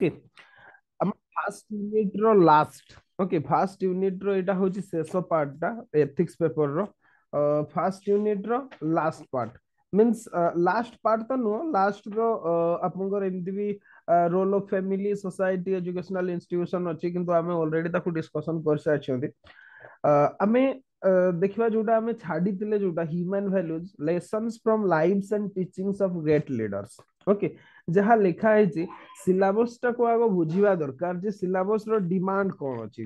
Okay हम first unit रो last okay first unit रो एटा होची शेष पार्टटा एथिक्स पेपर रो फर्स्ट यूनिट रो last part means last part तो नो लास्ट रो आपनकर एंदी भी role of family society educational institution अछि किंतु हमें ऑलरेडी ताकू डिस्कशन कर से अछि हमें देखिबा जोटा छाडी दिले human values lessons from lives and teachings of great leaders okay ଯାହା ଲେଖା ହେଇଛି ସିଲାବସଟାକୁ ଆଗ ବୁଝିବା ଦରକାର ଯେ ସିଲାବସର ଡିମାଣ୍ଡ କ'ଣ ଅଛି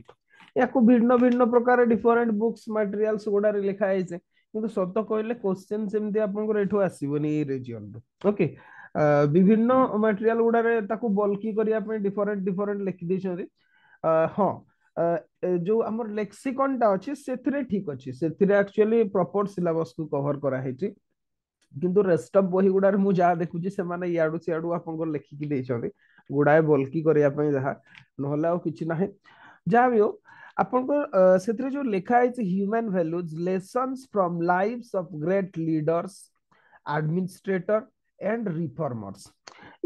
ୟାକୁ ଭିନ୍ନ ଭିନ୍ନ ପ୍ରକାର ଡିଫରେଣ୍ଟ ବୁକ୍ସ ମାଟେରିଆଲ୍ସ ଗୁଡାରେ ଲେଖା ହେଇଛି କିନ୍ତୁ ସତ କହିଲେ କୋଶ୍ଚିନ୍ ସେମିତି ଆପଣଙ୍କର ଏଠୁ ଆସିବନି ଏଇ ରିଜିଅନରୁ ଓକେ ବିଭିନ୍ନ ମାଟେରିଆଲ ଗୁଡାରେ ତାକୁ ବଲ୍କି କରିବା ପାଇଁ ଡିଫରେଣ୍ଟ ଡିଫରେଣ୍ଟ ଲେଖି ଦେଇଛନ୍ତି ହଁ ଯୋଉ ଆମର ଲେକ୍ସିକନଟା ଅଛି ସେଥିରେ ଠିକ ଅଛି ସେଥିରେ ଆକ୍ଚୁଆଲି ପ୍ରପର ସିଲାବସକୁ କଭର କରାହେଇଛି କିନ୍ତୁ ରେଷ୍ଟ ଅଫ ବହି ଗୁଡାରେ ମୁଁ ଯାହା ଦେଖୁଛି ସେମାନେ ଇଆଡୁ ସିଆଡୁ ଆପଣଙ୍କର ଲେଖିକି ଦେଇଛନ୍ତି ଗୁଡାଏ ବଲ୍କି କରିବା ପାଇଁ ଯାହା ନହେଲେ ଆଉ କିଛି ନାହିଁ ଯାହା ବି ହଉ ଆପଣଙ୍କର ସେଥିରେ ଯୋଉ ଲେଖା ହେଇଛି human values lessons from lives of great leaders administrator and reformers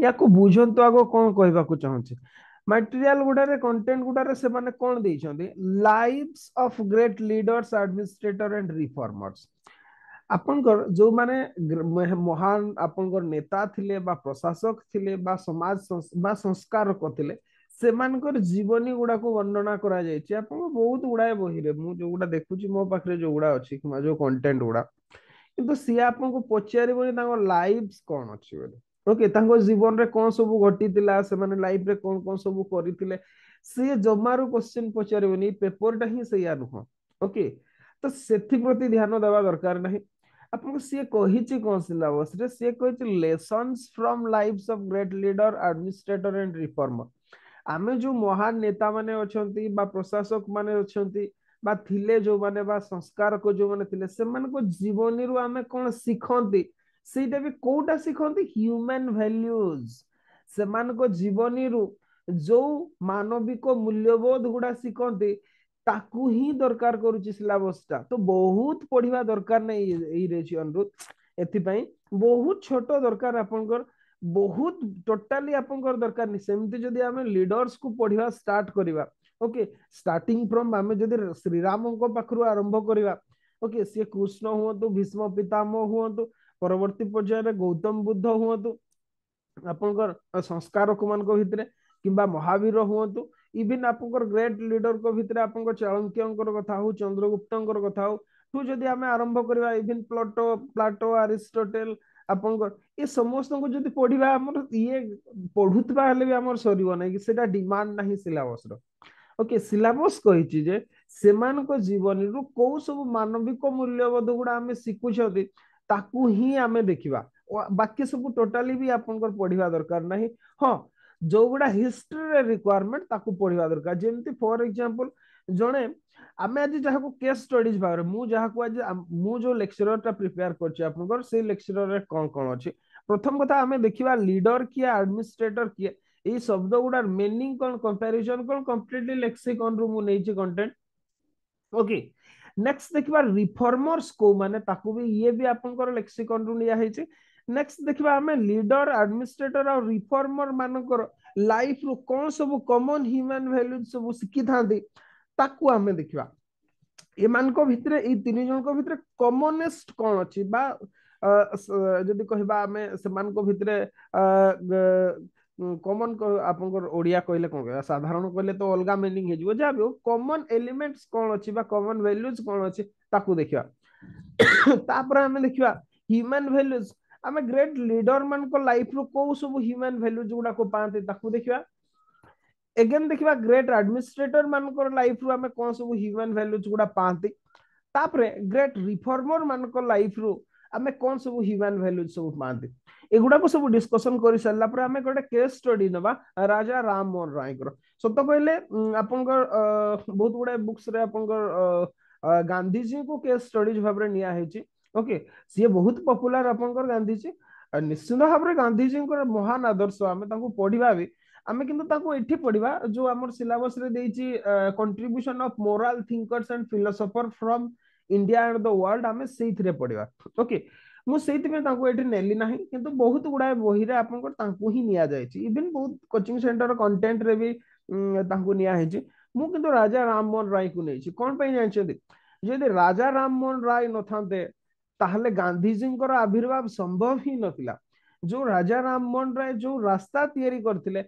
ୟାକୁ ବୁଝନ୍ତୁ ଆଗ କ'ଣ କହିବାକୁ ଚାହୁଁଛି ମେଟେରିଆଲ ଗୁଡାରେ କଣ୍ଟେଣ୍ଟ ଗୁଡାରେ ସେମାନେ କ'ଣ ଦେଇଛନ୍ତି lives of great leaders administrator and reformers ଆପଣଙ୍କର ଯୋଉମାନେ ମହାନ ଆପଣଙ୍କର ନେତା ଥିଲେ ବା ପ୍ରଶାସକ ଥିଲେ ବା ସମାଜ ବା ସଂସ୍କାରକ ଥିଲେ ସେମାନଙ୍କର ଜୀବନୀ ଗୁଡାକୁ ବର୍ଣ୍ଣନା କରାଯାଇଛି ଆପଣଙ୍କ ବହୁତ ଗୁଡାଏ ବହିରେ ମୁଁ ଯୋଉଗୁଡା ଦେଖୁଛି ମୋ ପାଖରେ ଯୋଉଗୁଡା ଅଛି କିମ୍ବା ଯୋଉ କଣ୍ଟେଣ୍ଟ ଗୁଡା କିନ୍ତୁ ସିଏ ଆପଣଙ୍କୁ ପଚାରିବନି ତାଙ୍କ ଲାଇଫ କଣ ଅଛି ବୋଲି ଓକେ ତାଙ୍କ ଜୀବନରେ କଣ ସବୁ ଘଟିଥିଲା ସେମାନେ ଲାଇଫରେ କଣ କଣ ସବୁ କରିଥିଲେ ସିଏ ଜମାରୁ କୋଶ୍ଚିନ୍ ପଚାରିବନି ପେପରଟା ହିଁ ସେଇଆ ନୁହଁ ଓକେ ତ ସେଥିପ୍ରତି ଧ୍ୟାନ ଦେବା ଦରକାର ନାହିଁ lessons from lives of great leader, administrator and reformer. आमे जो महान नेता प्रशासक माने अछंती जो मैंने संस्कार को जो मैंने से मन को जीवनी रु आमे कोन सिखंती सेटा भी कोटा से जीवन रु जो मानविक मूल्यबोध गुडा शिखती ताकू ही दरकार करूची तो बहुत पढ़ीबा दरकार नै ई रेशियो अनुरोध बहुत छोट दरकार बहुत टोटाली आप दरकार नहीं सेमते को पढ़ीबा स्टार्ट करिवा ओके स्टार्टिंग फ्रॉम आमे जदी श्री आरंभ करिवा ओके से कृष्ण हूँ भीष्म पिताम हुवंतु परवर्ती पर्यायर गौतम बुद्ध हुवंतु आपनकर संस्कारक मानको भितरे किबा महावीर हूँ ଇଭିନ୍ ଆପଣଙ୍କର ଗ୍ରେଟ୍ ଲିଡରଙ୍କ ଭିତରେ ଆପଣଙ୍କ ଚାଳୁଙ୍କିୟଙ୍କର କଥା ହଉ ଚନ୍ଦ୍ରଗୁପ୍ତଙ୍କର କଥା ହଉ ଠୁ ଯଦି ଆମେ ଆରମ୍ଭ କରିବା ଇଭିନ୍ ପ୍ଲଟୋ ପ୍ଲାଟୋ ଆରିଷ୍ଟୋଟେଲ ଆପଣଙ୍କର ଏ ସମସ୍ତଙ୍କୁ ଯଦି ପଢିବା ଆମର ଇଏ ପଢୁଥିବା ହେଲେ ବି ଆମର ସରିବ ନାହିଁ କି ସେଟା ଡିମାଣ୍ଡ ନାହିଁ ସିଲାବସର ଓକେ ସିଲାବସ କହିଛି ଯେ ସେମାନଙ୍କ ଜୀବନୀରୁ କୋଉ ସବୁ ମାନବିକ ମୂଲ୍ୟବୋଧ ଗୁଡା ଆମେ ଶିଖୁଛନ୍ତି ତାକୁ ହିଁ ଆମେ ଦେଖିବା ବାକି ସବୁ ଟୋଟାଲି ବି ଆପଣଙ୍କର ପଢିବା ଦରକାର ନାହିଁ ହଁ जो गुड़ा हिस्ट्री रिक्वायरमेंट ताकू पढ़ा दरकार जमी फर एक्जामपल जड़े आम आज जहाँ केस स्टडीज भाव मुझे मुझे लेक्चर टाइम प्रिपेयर कर लेक्चर कौन कौन अच्छे प्रथम कथा देखा लिडर किए आडमिनिस्ट्रेटर किए ये शब्द गुड़ा मेनिंग कौन कंपेरिजन कौन कम्प्लीटली लेक्सिकन रू मुझे कंटेन्ट ओके नेक्स्ट देखा रिफर्मर्स को मैंने ये भी आपसिकन रू निया नेक्स्ट देखा आम लिडर आडमिनिस्ट्रेटर आ रिफर्मर मान लाइफ रु कौन सब कमन ह्यूमन भैल्यू सब शिखी था आम देखा एम तीन जन भाई कमनेस्ट कौन अच्छी जदि कह से भाई कमन आप कहले कधारण कहले तो अलग मिनिंग जहाँ भी कमन एलिमेंट कौन अच्छी कमन भैल्यूज कौन अच्छी देखा आम देखा ह्यूमान भैल्यूज आमे ग्रेट लीडर मन लाइफ रु को सब ह्यूमन वैल्यू जुडा को पाते ताकु देखिवा अगेन ग्रेट एडमिनिस्ट्रेटर मन लाइफ रु आमे कोन सब ह्यूमन वैल्यू जुडा पाते तापरे ग्रेट रिफॉर्मर मन लाइफ रु आमे कोन सब ह्यूमन वैल्यू सब पाते एगुडा को सब डिस्कशन कर सल्ला पर गोटे केस स्टडी नबा राजा राम मोहन राय सत कहले आप बहुत गुडा बुक्स गांधीजी आपन को केस स्टडीज भाबरे निया ओके सी बहुत पपुलार आप गांधीजी निश्चिंत भाव में गांधीजी महान आदर्श आम पढ़ा भी आम कि पढ़ा जो आम सिलस contribution of moral thinkers and philosopher from India and the world आम से पढ़ा ओके मुझे ये नेली ना कि बहुत गुड़ाए बही ही इवेन बहुत कोचिंग सेन्टर कंटेन्ट रे भी मुझे राजा राम मोहन राय को नहीं कौन पर जानते राजा राम मोहन राय न था ତାହେଲେ ଗାନ୍ଧିଜୀଙ୍କର ଆବିର୍ଭାବ ସମ୍ଭବ ହିଁ ନଥିଲା ଯୋଉ ରାଜା ରାମମୋହନ ରାୟ ଯୋଉ ରାସ୍ତା ତିଆରି କରିଥିଲେ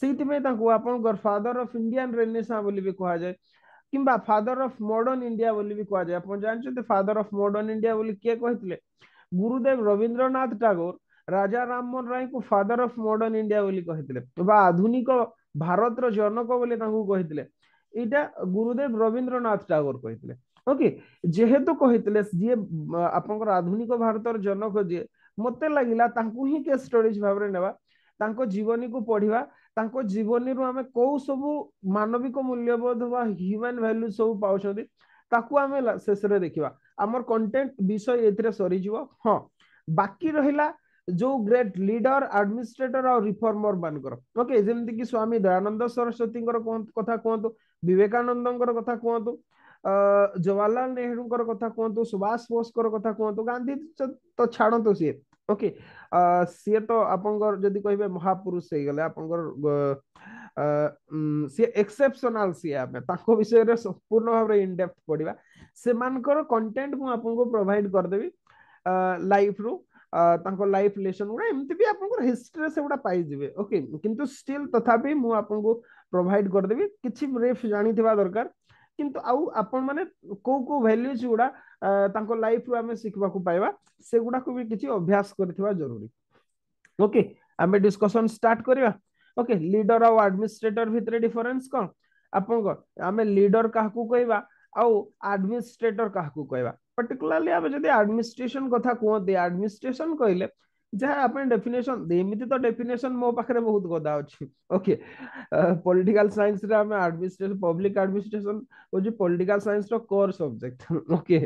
ସେଇଥିପାଇଁ ତାଙ୍କୁ ଆପଣଙ୍କର ଫାଦର ଅଫ ଇଣ୍ଡିଆନ ରେନେସା ବୋଲି ବି କୁହାଯାଏ କିମ୍ବା ଫାଦର ଅଫ ମଡର୍ନ ଇଣ୍ଡିଆ ବୋଲି ବି କୁହାଯାଏ ଆପଣ ଜାଣିଛନ୍ତି ଫାଦର ଅଫ ମଡର୍ନ ଇଣ୍ଡିଆ ବୋଲି କିଏ କହିଥିଲେ ଗୁରୁଦେବ ରବୀନ୍ଦ୍ରନାଥ ଟାଗୋର ରାଜା ରାମମୋହନ ରାୟଙ୍କୁ ଫାଦର ଅଫ ମଡର୍ନ ଇଣ୍ଡିଆ ବୋଲି କହିଥିଲେ ବା ଆଧୁନିକ ଭାରତର ଜନକ ବୋଲି ତାଙ୍କୁ କହିଥିଲେ ଏଇଟା ଗୁରୁଦେବ ରବୀନ୍ଦ୍ରନାଥ ଟାଗୋର କହିଥିଲେ ଓକେ ଯେହେତୁ କହିଥିଲେ ଯିଏ ଆପଣଙ୍କର ଆଧୁନିକ ଭାରତର ଜନକ ଯିଏ ମୋତେ ଲାଗିଲା ତାଙ୍କୁ ହିଁ କେସ୍ ଷ୍ଟଡିଜ୍ ଭାବରେ ନେବା ତାଙ୍କ ଜୀବନୀକୁ ପଢିବା ତାଙ୍କ ଜୀବନୀରୁ ଆମେ କୋଉ ସବୁ ମାନବିକ ମୂଲ୍ୟବୋଧ ବା ହ୍ୟୁମାନ ଭାଲ୍ୟୁ ସବୁ ପାଉଛନ୍ତି ତାକୁ ଆମେ ଶେଷରେ ଦେଖିବା ଆମର କଣ୍ଟେଣ୍ଟ ବିଷୟ ଏଥିରେ ସରିଯିବ ହଁ ବାକି ରହିଲା ଯୋଉ ଗ୍ରେଟ୍ ଲିଡର ଆଡମିନିଷ୍ଟ୍ରେଟର ଆଉ ରିଫର୍ମର ମାନଙ୍କର ଓକେ ଯେମିତିକି ସ୍ୱାମୀ ଦୟାନନ୍ଦ ସରସ୍ୱତୀଙ୍କର କଥା କୁହନ୍ତୁ ବିବେକାନନ୍ଦଙ୍କର କଥା କୁହନ୍ତୁ जवाहरलाल नेहरू कथा कहतु सुभाष बोस कथा कहतु गांधी तो छाड़ सी ओके सी तो आप कह महापुरुष हो गले आप सी एक्सेपसनाल सी विषय संपूर्ण भाव इनडेप पढ़ा से मर कंटेन्ट मुझे प्रोभाइड करदेवि लाइफ रु लाइफ लेसन गुरा एमती भी आप हिस्ट्री से गुड़ा पाई ओके कि स्टिल तथापि मुझे प्रोभाइड करदेवि किसी रिफ जाणी दरकार କିନ୍ତୁ ଆଉ ଆପଣମାନେ କୋଉ କୋଉ ଭାଲ୍ୟୁଜ ଗୁଡା ତାଙ୍କ ଲାଇଫରୁ ଆମେ ଶିଖିବାକୁ ପାଇବା ସେଗୁଡାକୁ ବି କିଛି ଅଭ୍ୟାସ କରିଥିବା ଜରୁରୀ ଓକେ ଆମେ ଡିସ୍କସନ ଷ୍ଟାର୍ଟ କରିବା ଓକେ ଲିଡର ଆଉ ଆଡମିନିଷ୍ଟ୍ରେଟର ଭିତରେ ଡିଫରେନ୍ସ କ'ଣ ଆପଣଙ୍କ ଆମେ ଲିଡର କାହାକୁ କହିବା ଆଉ ଆଡମିନିଷ୍ଟ୍ରେଟର କାହାକୁ କହିବା ପର୍ଟିକୁଲାରଲି ଆମେ ଯଦି ଆଡମିନିଷ୍ଟ୍ରେସନ କଥା କୁହନ୍ତି ଆଡମିନିଷ୍ଟ୍ରେସନ କହିଲେ डेफिनेशन तो डेफिनेशन मो पाखरे बहुत गदा okay political science administration public administration जो पॉलिटिकल साइंस रो कोर सब्जेक्ट ओके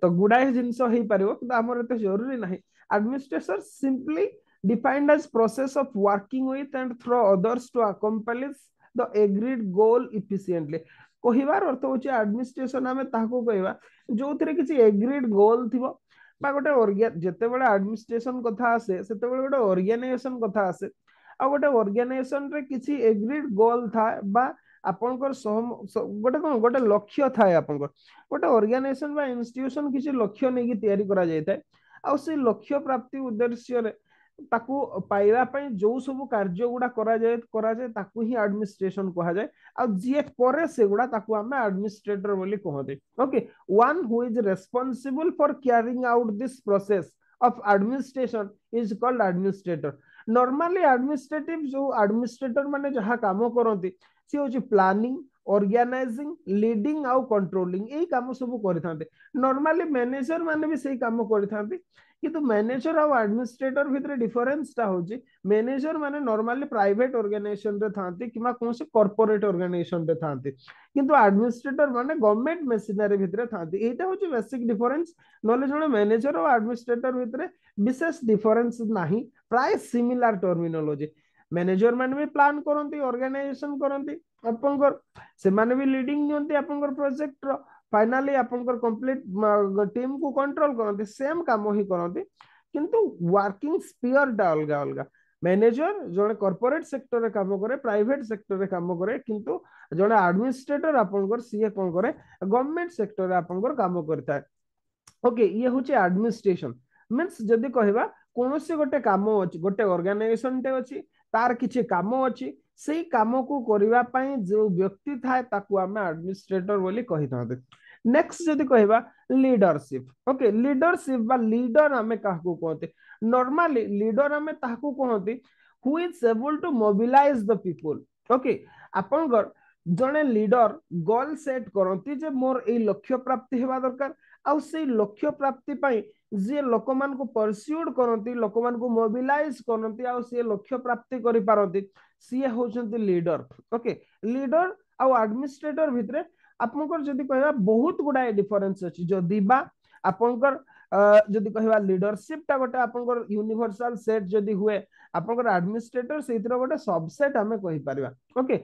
तो गुडा जिनस कि जरूरी ना administration simply defined as process of working with and through others to accomplish the agreed goal efficiently कहार अर्थ होडमिनिस्ट्रेसन आम कह जो थे किसी एग्रीड गोल थी বা ଗୋଟେ ଯେତେବେଳେ ଆଡମିନିଷ୍ଟ୍ରେସନ କଥା ଆସେ ସେତେବେଳେ ଗୋଟେ ଅର୍ଗାନାଇଜେସନ କଥା ଆସେ ଆଉ ଗୋଟେ ଅର୍ଗାନାଇଜେସନରେ କିଛି ଏଗ୍ରିଡ ଗୋଲ ଥାଏ ବା ଆପଣଙ୍କର ଗୋଟେ କଣ ଗୋଟେ ଲକ୍ଷ୍ୟ ଥାଏ ଆପଣଙ୍କର ଗୋଟେ ଅର୍ଗାନାଇଜେସନ ବା ଇନଷ୍ଟିଟ୍ୟୁସନ କିଛି ଲକ୍ଷ୍ୟ ନେଇକି ତିଆରି କରାଯାଇଥାଏ ଆଉ ସେ ଲକ୍ଷ୍ୟ ପ୍ରାପ୍ତି ଉଦ୍ଦେଶ୍ୟରେ ताकु जो सब कार्य गुडा करा जाय करा जाय ताकु कहते okay one who is responsible for carrying out this process of administration is called administrator normally administrative जो एडमिनिस्ट्रेटर माने जहां काम करोंती से हो प्लानिंग ऑर्गेनाइजिंग लीडिंग आउ कंट्रोलिंग ए काम सब करते नॉर्मली मैनेजर माने भी सही काम करथांते କିନ୍ତୁ ମ୍ୟାନେଜର ଆଉ ଆଡମିନିଷ୍ଟ୍ରେଟର ଭିତରେ ଡିଫରେନ୍ସଟା ହଉଛି ମ୍ୟାନେଜର ମାନେ ନର୍ମାଲି ପ୍ରାଇଭେଟ ଅର୍ଗାନାଇଜେସନରେ ଥାନ୍ତି କିମ୍ବା କୌଣସି କର୍ପୋରେଟ ଅର୍ଗାନାଇଜେସନରେ ଥାନ୍ତି କିନ୍ତୁ ଆଡମିନିଷ୍ଟ୍ରେଟର ମାନେ ଗଭର୍ଣ୍ଣମେଣ୍ଟ ମେସିନାରୀ ଭିତରେ ଥାନ୍ତି ଏଇଟା ହଉଛି ବେସିକ ଡିଫରେନ୍ସ ନହେଲେ ଜଣେ ମ୍ୟାନେଜର ଆଉ ଆଡମିନିଷ୍ଟ୍ରେଟର ଭିତରେ ବିଶେଷ ଡିଫରେନ୍ସ ନାହିଁ ପ୍ରାୟ ସିମିଲାର ଟର୍ମିନୋଲୋଜି ମ୍ୟାନେଜର ମାନେ ବି ପ୍ଲାନ କରନ୍ତି ଅର୍ଗାନାଇଜେସନ କରନ୍ତି ଆପଣଙ୍କର ସେମାନେ ବି ଲିଡିଂ ନିଅନ୍ତି ଆପଣଙ୍କର ପ୍ରୋଜେକ୍ଟର ফাইনালি আপনার কমপ্লিট টিম কু কন্ট্রোল করতে সেম কাম হি করতে কিন্তু ওয়ার্কিং স্পিয়রটা অলগা অলগা ম্যানেজর জনে কর্পোরেট সেক্টরে কাম করে প্রাইভেট সেক্টরে কাম করে কিন্তু জনে আডমিনিস্ট্রেটর আপনার সিএ কোণ করে গভর্নমেন্ট সেক্টরে আপনার কাম করে থাকে ওকে ইয়ে হচ্ছে আডমিনিস্ট্রেশন মিন্স যদি কহবা কোণী গোটে কাম অছি গোটে অর্গানাইজেসনটে অছি তার কিছু কাম অছি ସେଇ କାମକୁ କରିବା ପାଇଁ ଯୋଉ ବ୍ୟକ୍ତି ଥାଏ ତାକୁ ଆମେ ଆଡମିନିଷ୍ଟ୍ରେଟର ବୋଲି କହିଥାନ୍ତି ନେକ୍ସଟ ଯଦି କହିବା ଲିଡରସିପ ଓକେ ଲିଡରସିପ ବା ଲିଡର ଆମେ କାହାକୁ କୁହନ୍ତି ନର୍ମାଲି ଲିଡର ଆମେ ତାହାକୁ କୁହନ୍ତି who is able to mobilise the people okay ଆପଣଙ୍କର ଜଣେ ଲିଡର ଗୋଲ ସେଟ୍ କରନ୍ତି ଯେ ମୋର ଏଇ ଲକ୍ଷ୍ୟ ପ୍ରାପ୍ତି ହେବା ଦରକାର ଆଉ ସେଇ ଲକ୍ଷ୍ୟ ପ୍ରାପ୍ତି ପାଇଁ ଯିଏ ଲୋକମାନଙ୍କୁ ପରସ୍ୟୁଡ୍ କରନ୍ତି ଲୋକମାନଙ୍କୁ ମୋବିଲାଇଜ କରନ୍ତି ଆଉ ସିଏ ଲକ୍ଷ୍ୟ ପ୍ରାପ୍ତି କରିପାରନ୍ତି सी हूँ लिडर ओके लिडर आडमिनिस्ट्रेटर भितर आप कह बहुत गुडाए डिफरेन्स अच्छी जदि आपंकर जी कह लिडरशिप गोटे आप यूनिभर्साल सेट जदि हुए आपमिनिस्ट्रेटर से गोटे सबसेट आम कही पार ओके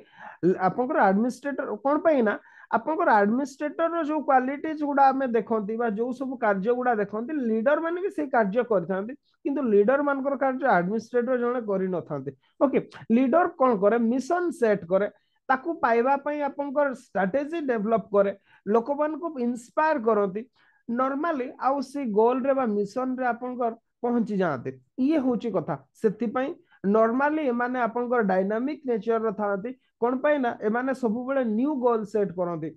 आपमिनिस्ट्रेटर कौन पाई ना आपमिनिस्ट्रेटर जो क्वाट गुड़ा देखती जो सब कार्य गुड़ा देखती लिडर मैंने भी सही कार्य करीडर मान कार्य आडमिनिस्ट्रेटर जन कर लिडर कौन क्या मिशन सेट ताकु पाइबापी आप स्ट्राटेजी डेभलप कै लोक मान इंस्पायर करती नर्माली आउस गोल मिशन आप पहुंची जाते ये हूँ कथा से नर्माली एम डायनामिक नेचर रहा କ'ଣ ପାଇଁ ନା ଏମାନେ ସବୁବେଳେ ନ୍ୟୁ ଗୋଲ୍ ସେଟ୍ କରନ୍ତି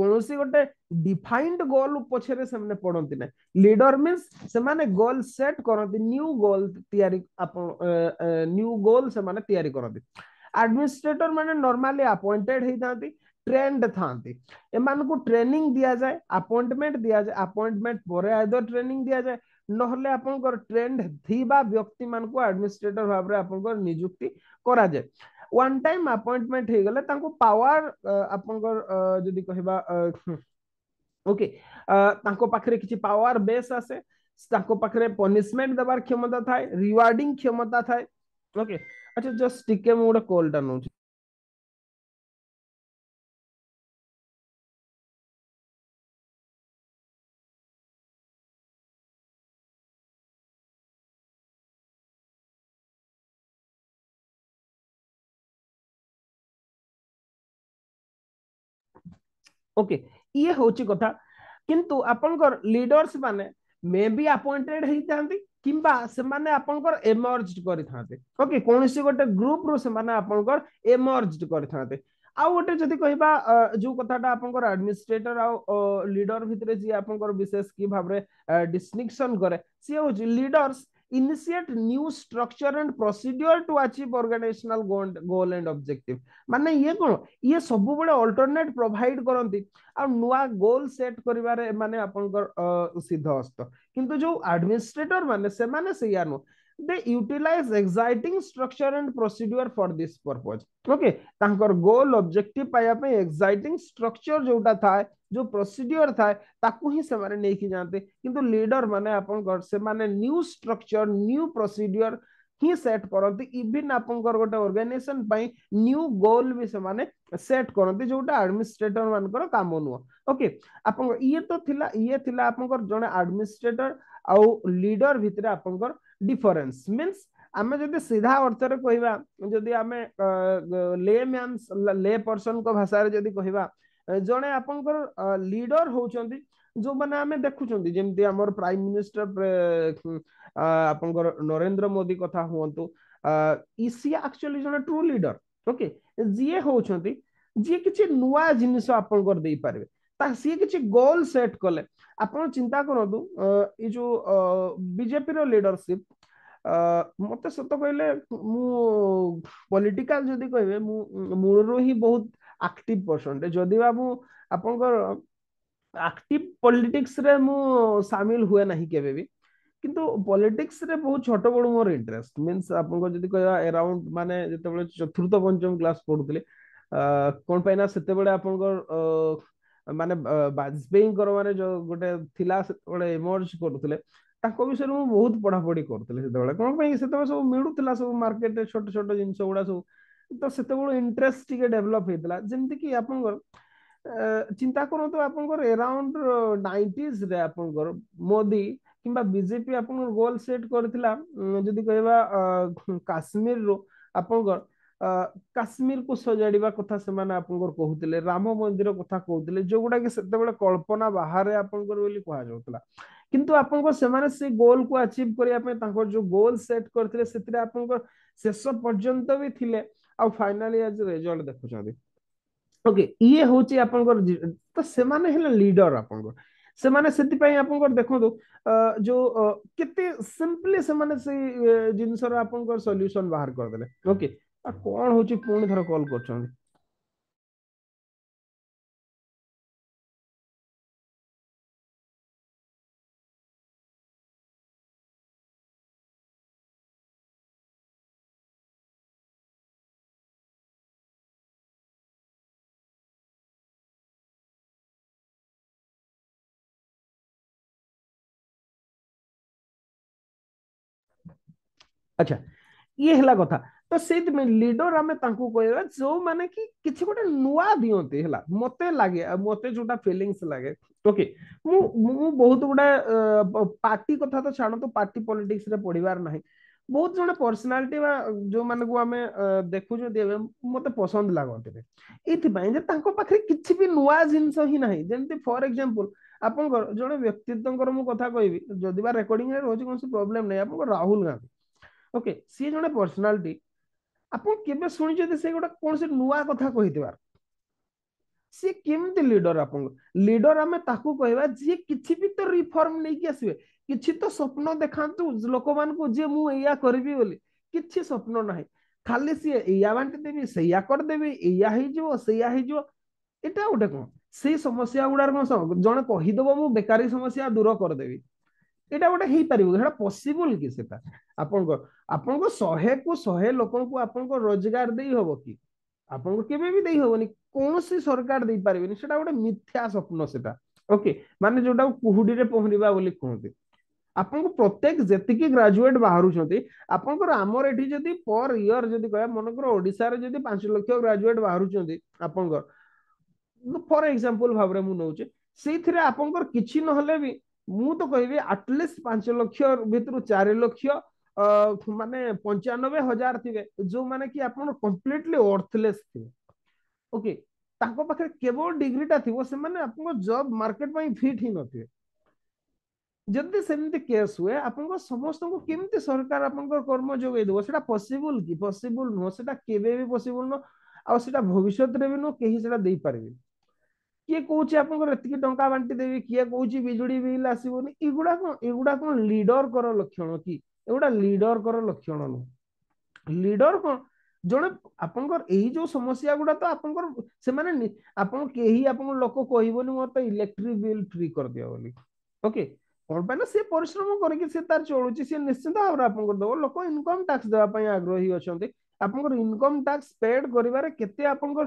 କୌଣସି ଗୋଟେ ଡିଫାଇଣ୍ଡ ଗୋଲ୍ ପଛରେ ସେମାନେ ପଡନ୍ତି ନାହିଁ ଲିଡର ମିନ୍ସ ସେମାନେ ଗୋଲ୍ ସେଟ୍ କରନ୍ତି ନ୍ୟୁ ଗୋଲ୍ ତିଆରି ଆପଣ ନ୍ୟୁ ଗୋଲ୍ ସେମାନେ ତିଆରି କରନ୍ତି ଆଡମିନିଷ୍ଟ୍ରେଟର ମାନେ ନର୍ମାଲି ଆପଏଣ୍ଟେଡ୍ ହେଇଥାନ୍ତି ଟ୍ରେଣ୍ଡ ଥାନ୍ତି ଏମାନଙ୍କୁ ଟ୍ରେନିଂ ଦିଆଯାଏ ଆପଏଣ୍ଟମେଣ୍ଟ ଦିଆଯାଏ ଆପଏଣ୍ଟମେଣ୍ଟ ପରେ ଆଇଦର ଟ୍ରେନିଂ ଦିଆଯାଏ ନହେଲେ ଆପଣଙ୍କର ଟ୍ରେଣ୍ଡ ଥିବା ବ୍ୟକ୍ତିମାନଙ୍କୁ ଆଡମିନିଷ୍ଟ୍ରେଟର ଭାବରେ ଆପଣଙ୍କର ନିଯୁକ୍ତି କରାଯାଏ ୱାନ୍ ଟାଇମ୍ ଆପଏଣ୍ଟମେଣ୍ଟ ହେଇଗଲେ ତାଙ୍କୁ ପାୱାର ଆପଣଙ୍କର ଯଦି କହିବା ଓକେ ତାଙ୍କ ପାଖରେ କିଛି ପାୱାର ବେସ୍ ଆସେ ତାଙ୍କ ପାଖରେ ପନିଶମେଣ୍ଟ ଦେବାର କ୍ଷମତା ଥାଏ ରିୱାର୍ଡିଂ କ୍ଷମତା ଥାଏ ଓକେ ଆଚ୍ଛା ଜଷ୍ଟ ଟିକେ ମୁଁ ଗୋଟେ କଲ୍ଟା ନେଉଛି ओके ये हूँ कथा किंतु आपंकर लीडर्स माने मे भी अपॉइंटेड होती কিংবা সেমানে আপনার এমর্জড করে থাকে ওকে কোণী গোটে গ্রুপ রু সেমানে আপনার এমর্জড করে থাকে আউ গোটে যদি কহবা যে কথাটা আপনার আডমিনিস্ট্রেটর আউ লিডর ভিতরে যে আপনার বিশেষ কি ভাবে ডিসটিংশন করে সি হচ্ছে লিডর্স initiate new structure and procedure to achieve organizational goal and objective माने ये कौन ये सब बड़े alternate provide करती आ नुआ goal set करिवारे माने आपन सिद्ध हस्त किंतु जो administrator माने से माने से यार no they utilize exciting structure and procedure for this purpose okay तांकर goal objective पाया पे exciting structure जोटा था जो procedure था ताकु ही से माने नहीं की जानते किंतु leader माने अपन कर से माने new structure new procedure ହିଁ ସେଟ୍ କରନ୍ତି ଇଭିନ୍ ଆପଣଙ୍କର ଗୋଟେ ଅର୍ଗାନାଇଜେସନ ପାଇଁ ନ୍ୟୁ ଗୋଲ ବି ସେମାନେ ସେଟ୍ କରନ୍ତି ଯୋଉଟା ଆଡମିନିଷ୍ଟ୍ରେଟର ମାନଙ୍କର କାମ ନୁହଁ ଓକେ ଆପଣଙ୍କ ଇଏ ତ ଥିଲା ଇଏ ଥିଲା ଆପଣଙ୍କର ଜଣେ ଆଡମିନିଷ୍ଟ୍ରେଟର आडर भितर आप डिफरेन्स मीन आम जब सीधा अर्थ रे कह जी आम ले मैं ले पर्सन भाषा जब कह जड़े आप लीडर हूँ जो मैंने देखु देखुं जमी आम प्राइम मिनिस्टर आप नरेन्द्र मोदी कथा हूँ सी एक्चुअली जन ट्रू लीडर ओके जी हूँ जी कि नुआ जिनस आप सी कि गोल सेट कले ଆପଣ ଚିନ୍ତା କରନ୍ତୁ ଏଇ ଯୋଉ ବିଜେପିର ଲିଡରସିପ ମତେ ସତ କହିଲେ ମୁଁ ପଲିଟିକାଲ ଯଦି କହିବେ ମୁଁ ମୂଳରୁ ହିଁ ବହୁତ ଆକ୍ଟିଭ ପର୍ସନଟେ ଯଦି ବା ମୁଁ ଆପଣଙ୍କର ଆକ୍ଟିଭ ପଲିଟିକ୍ସରେ ମୁଁ ସାମିଲ ହୁଏ ନାହିଁ କେବେ ବି କିନ୍ତୁ ପଲିଟିକ୍ସରେ ବହୁତ ଛୋଟ ବେଳୁ ମୋର ଇଣ୍ଟରେଷ୍ଟ ମିନ୍ସ ଆପଣଙ୍କ ଯଦି କହିବା ଏରାଉଣ୍ଡ ମାନେ ଯେତେବେଳେ ଚତୁର୍ଥ ପଞ୍ଚମ କ୍ଲାସ ପଢୁଥିଲି କ'ଣ ପାଇଁ ନା ସେତେବେଳେ ଆପଣଙ୍କର ମାନେ ବାଜପେୟୀଙ୍କର ମାନେ ଯୋଉ ଗୋଟେ ଥିଲା ସେତେବେଳେ emerge କରୁଥିଲେ ତାଙ୍କ ବିଷୟରେ ମୁଁ ବହୁତ ପଢାପଢି କରୁଥିଲି ସେତେବେଳେ କଣ ପାଇଁ ସେତେବେଳେ ସବୁ ମିଳୁଥିଲା ସବୁ ମାର୍କେଟରେ ଛୋଟ ଛୋଟ ଜିନିଷ ଗୁଡା ସବୁ ତ ସେତେବେଳେ interest ଟିକେ develop ହେଇଥିଲା ଯେମିତିକି ଆପଣଙ୍କର ଚିନ୍ତା କରନ୍ତୁ ଆପଣଙ୍କର ଏରାଉଣ୍ଡ 90s ଆପଣଙ୍କର ମୋଦୀ କିମ୍ବା ବିଜେପି ଆପଣଙ୍କର ଗୋଲ ସେଟ୍ କରିଥିଲା ଯଦି କହିବା କାଶ୍ମୀରରୁ ଆପଣଙ୍କର काश्मीर को सजाड़ा कथा से कहते राम मंदिर कथा कहते जो गुडा से कल्पना बाहर आपंकर कहला कि गोल को आचिव करने जो गोल सेट करते शेष पर्यत भी थे फाइनाली आज रेजल्ट देखते ओके ये हूँ आप तो से लिडर आप से देख जो सिंपली से जिनसर आप सल्यूशन बाहर करदे ओके କଣ ହଉଛି ପୁଣି ଥରେ କଲ୍ କରୁଛନ୍ତି ଆଚ୍ଛା ଇଏ ହେଲା କଥା ତ ସେଇଥିପାଇଁ ଲିଡର ଆମେ ତାଙ୍କୁ କହିବା ଯୋଉମାନେ କି କିଛି ଗୋଟେ ନୂଆ ଦିଅନ୍ତି ହେଲା ମତେ ଲାଗେ ମତେ ଯୋଉଟା ଫିଲିଙ୍ଗସ ଲାଗେ ଓକେ ମୁଁ ମୁଁ ବହୁତ ଗୁଡା ପାର୍ଟି କଥା ତ ଛାଡ଼ନ୍ତୁ ପାର୍ଟି ପଲିଟିକ୍ସରେ ପଢିବାର ନାହିଁ ବହୁତ ଜଣେ ପର୍ସନାଲିଟି ବା ଯୋଉମାନଙ୍କୁ ଆମେ ଦେଖୁଛନ୍ତି ଏବେ ମତେ ପସନ୍ଦ ଲାଗନ୍ତିନି ଏଇଥିପାଇଁ ଯେ ତାଙ୍କ ପାଖରେ କିଛି ବି ନୂଆ ଜିନିଷ ହିଁ ନାହିଁ ଯେମିତି ଫର ଏକ୍ସାମ୍ପଲ ଆପଣଙ୍କର ଜଣେ ବ୍ୟକ୍ତିତ୍ୱଙ୍କର ମୁଁ କଥା କହିବି ଯଦି ବା ରେକର୍ଡିଂରେ ରହୁଛି କୌଣସି ପ୍ରୋବ୍ଲେମ ନାହିଁ ଆପଣଙ୍କର ରାହୁଲ ଗାନ୍ଧୀ ଓକେ ସିଏ ଜଣେ ପର୍ସନାଲିଟି ଆପଣ କେବେ ଶୁଣିଛନ୍ତି ସେ ଗୋଟେ କୌଣସି ନୂଆ କଥା କହିଥିବାର ସିଏ କେମିତି ଲିଡର ଆପଣଙ୍କୁ ଲିଡର ଆମେ ତାକୁ କହିବା ଯିଏ କିଛି ବି ତ ରିଫର୍ମ ନେଇକି ଆସିବେ କିଛି ତ ସ୍ୱପ୍ନ ଦେଖାନ୍ତୁ ଲୋକମାନଙ୍କୁ ଯେ ମୁଁ ଏଇଆ କରିବି ବୋଲି କିଛି ସ୍ୱପ୍ନ ନାହିଁ ଖାଲି ସିଏ ଏଇଆ ବାଣ୍ଟିଦେବି ସେଇଆ କରିଦେବି ଏଇଆ ହେଇଯିବ ସେଇଆ ହେଇଯିବ ଏଇଟା ଗୋଟେ କଣ ସେଇ ସମସ୍ୟା ଗୁଡାର କଣ ଜଣେ କହିଦବ ମୁଁ ବେକାରୀ ସମସ୍ୟା ଦୂର କରିଦେବି ଏଇଟା ଗୋଟେ ହେଇପାରିବ ସେଇଟା ପସିବୁଲ କି ସେଟା ଆପଣଙ୍କ आपण को शहे को शहे लोक को आप रोजगार दे हम कि आपबी दे हम कौन सी सरकार दे पारे से गोटे मिथ्या स्वप्न से मान जो कुहुड़ी में पहरिया बोली कहते आपको प्रत्येक जी ग्राजुएट बाहर आपंकर आम ये पर ईयर जी कह मन ओडार जब पांच लक्ष ग्राजुएट बाहर आपंकर फर एक्जामपल भाव मुझे से आपंकर किसी ना मुझे कहि आटलिस्ट पांच लक्ष भ चार लक्ष्य मान पंचानबे हजार थे जो माने कि आप कम्प्लीटली अर्थलेस थे ओके पाखे केवल डिग्री टा थी से जब मार्केट फिट ही नए जदि सेमती केस हुए आप समस्त को कमी सरकार आपम जगेदेव से पसबुल कि पसबुल नुह से भी नु आ भविष्य में भी नुह कहीं दे पारे किए कौच आपको देवी किए कौच विजुड़ी बिल आसबुनि युगुड़ा कौन लिडर कर लक्षण कि ଏଗୁଡ଼ା ଲିଡରଙ୍କର ଲକ୍ଷଣ ନୁହଁ ଲିଡର କ'ଣ ଜଣେ ଆପଣଙ୍କର ଏଇ ଯୋଉ ସମସ୍ୟା ଗୁଡା ତ ଆପଣଙ୍କର ସେମାନେ ଆପଣ କେହି ଆପଣଙ୍କ ଲୋକ କହିବନି ମୋର ତ ଇଲେକ୍ଟ୍ରିକ ବିଲ୍ ଫ୍ରି କରିଦିଅ ବୋଲି ଓକେ କ'ଣ ପାଇଁ ନା ସେ ପରିଶ୍ରମ କରିକି ସେ ତାର ଚଳୁଛି ସେ ନିଶ୍ଚିନ୍ତ ଭାବରେ ଆପଣଙ୍କର ଦେବ ଲୋକ ଇନକମ ଟ୍ୟାକ୍ସ ଦେବା ପାଇଁ ଆଗ୍ରହୀ ଅଛନ୍ତି ଆପଣଙ୍କର ଇନକମ ଟ୍ୟାକ୍ସ ପେଡ୍ କରିବାରେ କେତେ ଆପଣଙ୍କର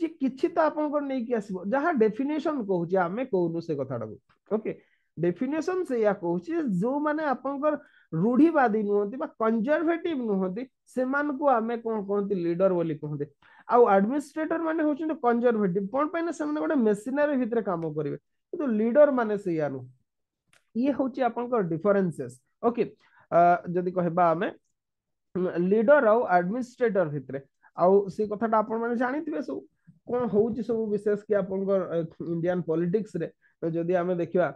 जे किछि त आपन को नै कि आसीबो जहा डेफिनेशन कहू जे आमे कोनो से कथाडा को ओके डेफिनेशन से या कहू छि जो माने आपन को रूढ़िवादी नुहति बा कंजर्वेटिव नुहति सेमान को आमे कोन कहंती लीडर बोली कहंती आ एडमिनिस्ट्रेटर माने होछन कंजर्वेटिव कोन पाइन से माने गडे मशीनरी भितरे काम करबे तो लीडर माने से यानु ये होछि आपन को डिफरेंसेस ओके जदि कहबा आमे लीडर आ एडमिनिस्ट्रेटर भितरे आ से कथाटा आपन माने जानिथिबे सब कौन हूँ सब विशेष कि आप इंडियान पॉलिटिक्स रे जदि आम देखा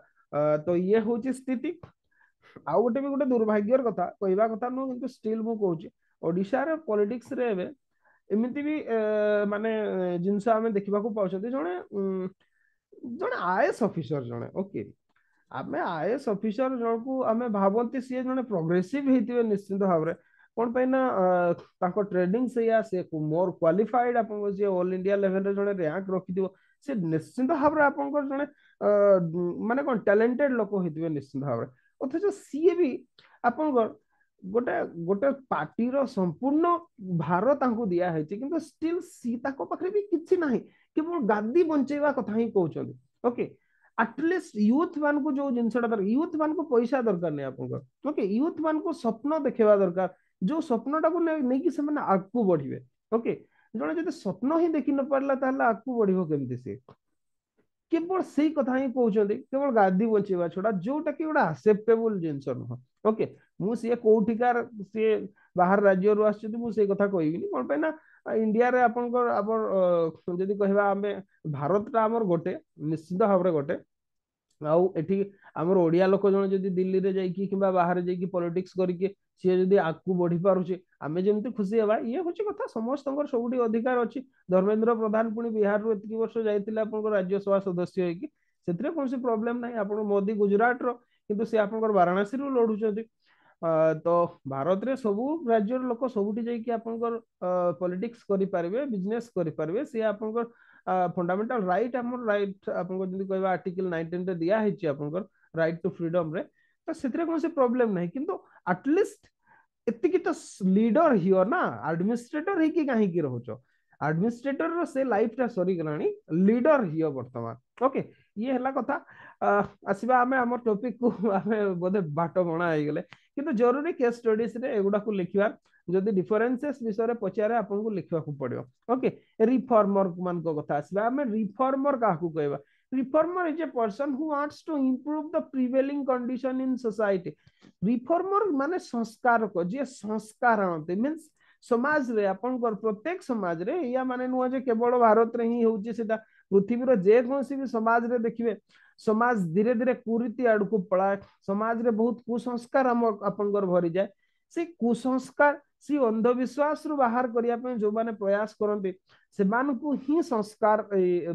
तो ये हूँ स्थिति आउ गए भी गोटे दुर्भाग्यर कथा कह कथा नुह कितु स्टिल मुझे पॉलिटिक्स रे एमती भी माने जिनस देखा पाचे जड़े आई एस अफिसर जो ओके आम एस अफिसर जन को आम भावती सी जन प्रोग्रेसीव होते निश्चिंत भाव में कौन पाईना ट्रेनिंग से या से मोर क्वालिफाइड आप ऑल इंडिया लेवल रे जने रैंक रखी थी से निश्चिंत भाव रे आपन को जने माने कौन टैलेंटेड लोक होइतबे निश्चिंत भाव रे अथच सीए भी आपन को गोटे गोटे पार्टी रो संपूर्ण भारत तांको दिया है किंतु स्टिल सी ताको पखरे भी किछि नाही केवल गद्दी बंचेवा कथा ही कहउछन ओके एटलीस्ट यूथ मान को जो जिनसडा दर यूथ मान को पैसा दरकार नहीं आपन को ओके यूथ मान को सपना देखेवा दरकार ଯୋଉ ସ୍ୱପ୍ନଟାକୁ ନେଇକି ସେମାନେ ଆଗକୁ ବଢିବେ ଓକେ ଜଣେ ଯଦି ସ୍ୱପ୍ନ ହିଁ ଦେଖି ନ ପାରିଲା ତାହେଲେ ଆଗକୁ ବଢିବ କେମିତି ସେ କେବଳ ସେଇ କଥା ହିଁ କହୁଛନ୍ତି କେବଳ ଗାଦି ବଞ୍ଚେଇବା ଛଡା ଯୋଉଟା କି ଗୋଟେ ଆସେପ୍ଟେବୁଲ ଜିନିଷ ନୁହଁ ଓକେ ମୁଁ ସିଏ କୋଉଠିକାର ସିଏ ବାହାର ରାଜ୍ୟରୁ ଆସିଛନ୍ତି ମୁଁ ସେଇ କଥା କହିବିନି କଣ ପାଇଁ ନା ଇଣ୍ଡିଆରେ ଆପଣଙ୍କର ଆମର ଯଦି କହିବା ଆମେ ଭାରତଟା ଆମର ଗୋଟେ ନିଶ୍ଚିନ୍ତ ଭାବରେ ଗୋଟେ ଆଉ ଏଠି ଆମର ଓଡିଆ ଲୋକ ଜଣେ ଯଦି ଦିଲ୍ଲୀରେ ଯାଇକି କିମ୍ବା ବାହାରେ ଯାଇକି ପଲିଟିକ୍ସ କରିକି सी जी आगे बढ़ी पारे आम जमी खुशी हवा ये हूँ कथा समस्त सब अधिकार अच्छी धर्मेन्द्र प्रधान पुणी बिहार रू एक वर्ष जाइए राज्यसभा सदस्य होती प्रोब्लेम ना आप मोदी गुजरात रुत सी आप वाराणसी लड़ुच्च तो भारत में सब राज्य लोक सब जा पलिटिक्स करजने सी आप फंडामेटाल रईट रईट आप आर्टिकल नाइंटीन दिया दिखाई आप रईट टू फ्रीडम तो कौन से प्रोब्लेम ना कि आटलिस्ट इतनी की तो लीडर ही हो ना एडमिनिस्ट्रेटर ही की कहीं की रहो चो एडमिनिस्ट्रेटर रो से लाइफ टा सॉरी करानी लीडर ही हो वर्तमान ओके ये हल्ला को था असिबा हमें हमारे टॉपिक को हमें बहुत बातों बना आए गले किन्तु जरूरी केस स्टडीज से एक उड़ा को लिखिवा जो दे डिफरेंसेस विषय रे पहुंचा रहे को लिखिवा को पढ़ियो ओके रिफॉर्मर मान को कथा असिबा हमें रिफॉर्मर कहाँ को कहेगा reformer is a person who wants to improve the prevailing condition in society reformer माने संस्कारक जे संस्कार आनते means समाज रे अपन कर प्रत्येक समाज रे या माने नो जे केवल भारत रे ही होउ जे सीधा पृथ्वी रो जे कोनसी भी समाज रे देखिबे समाज धीरे धीरे कुरीति आड़ को पड़ा समाज रे बहुत कुसंस्कार हम अपन कर भरी जाए ସେ କୁସଂସ୍କାର ସେଇ ଅନ୍ଧବିଶ୍ୱାସରୁ ବାହାର କରିବା ପାଇଁ ଯୋଉମାନେ ପ୍ରୟାସ କରନ୍ତି ସେମାନଙ୍କୁ ହିଁ ସଂସ୍କାର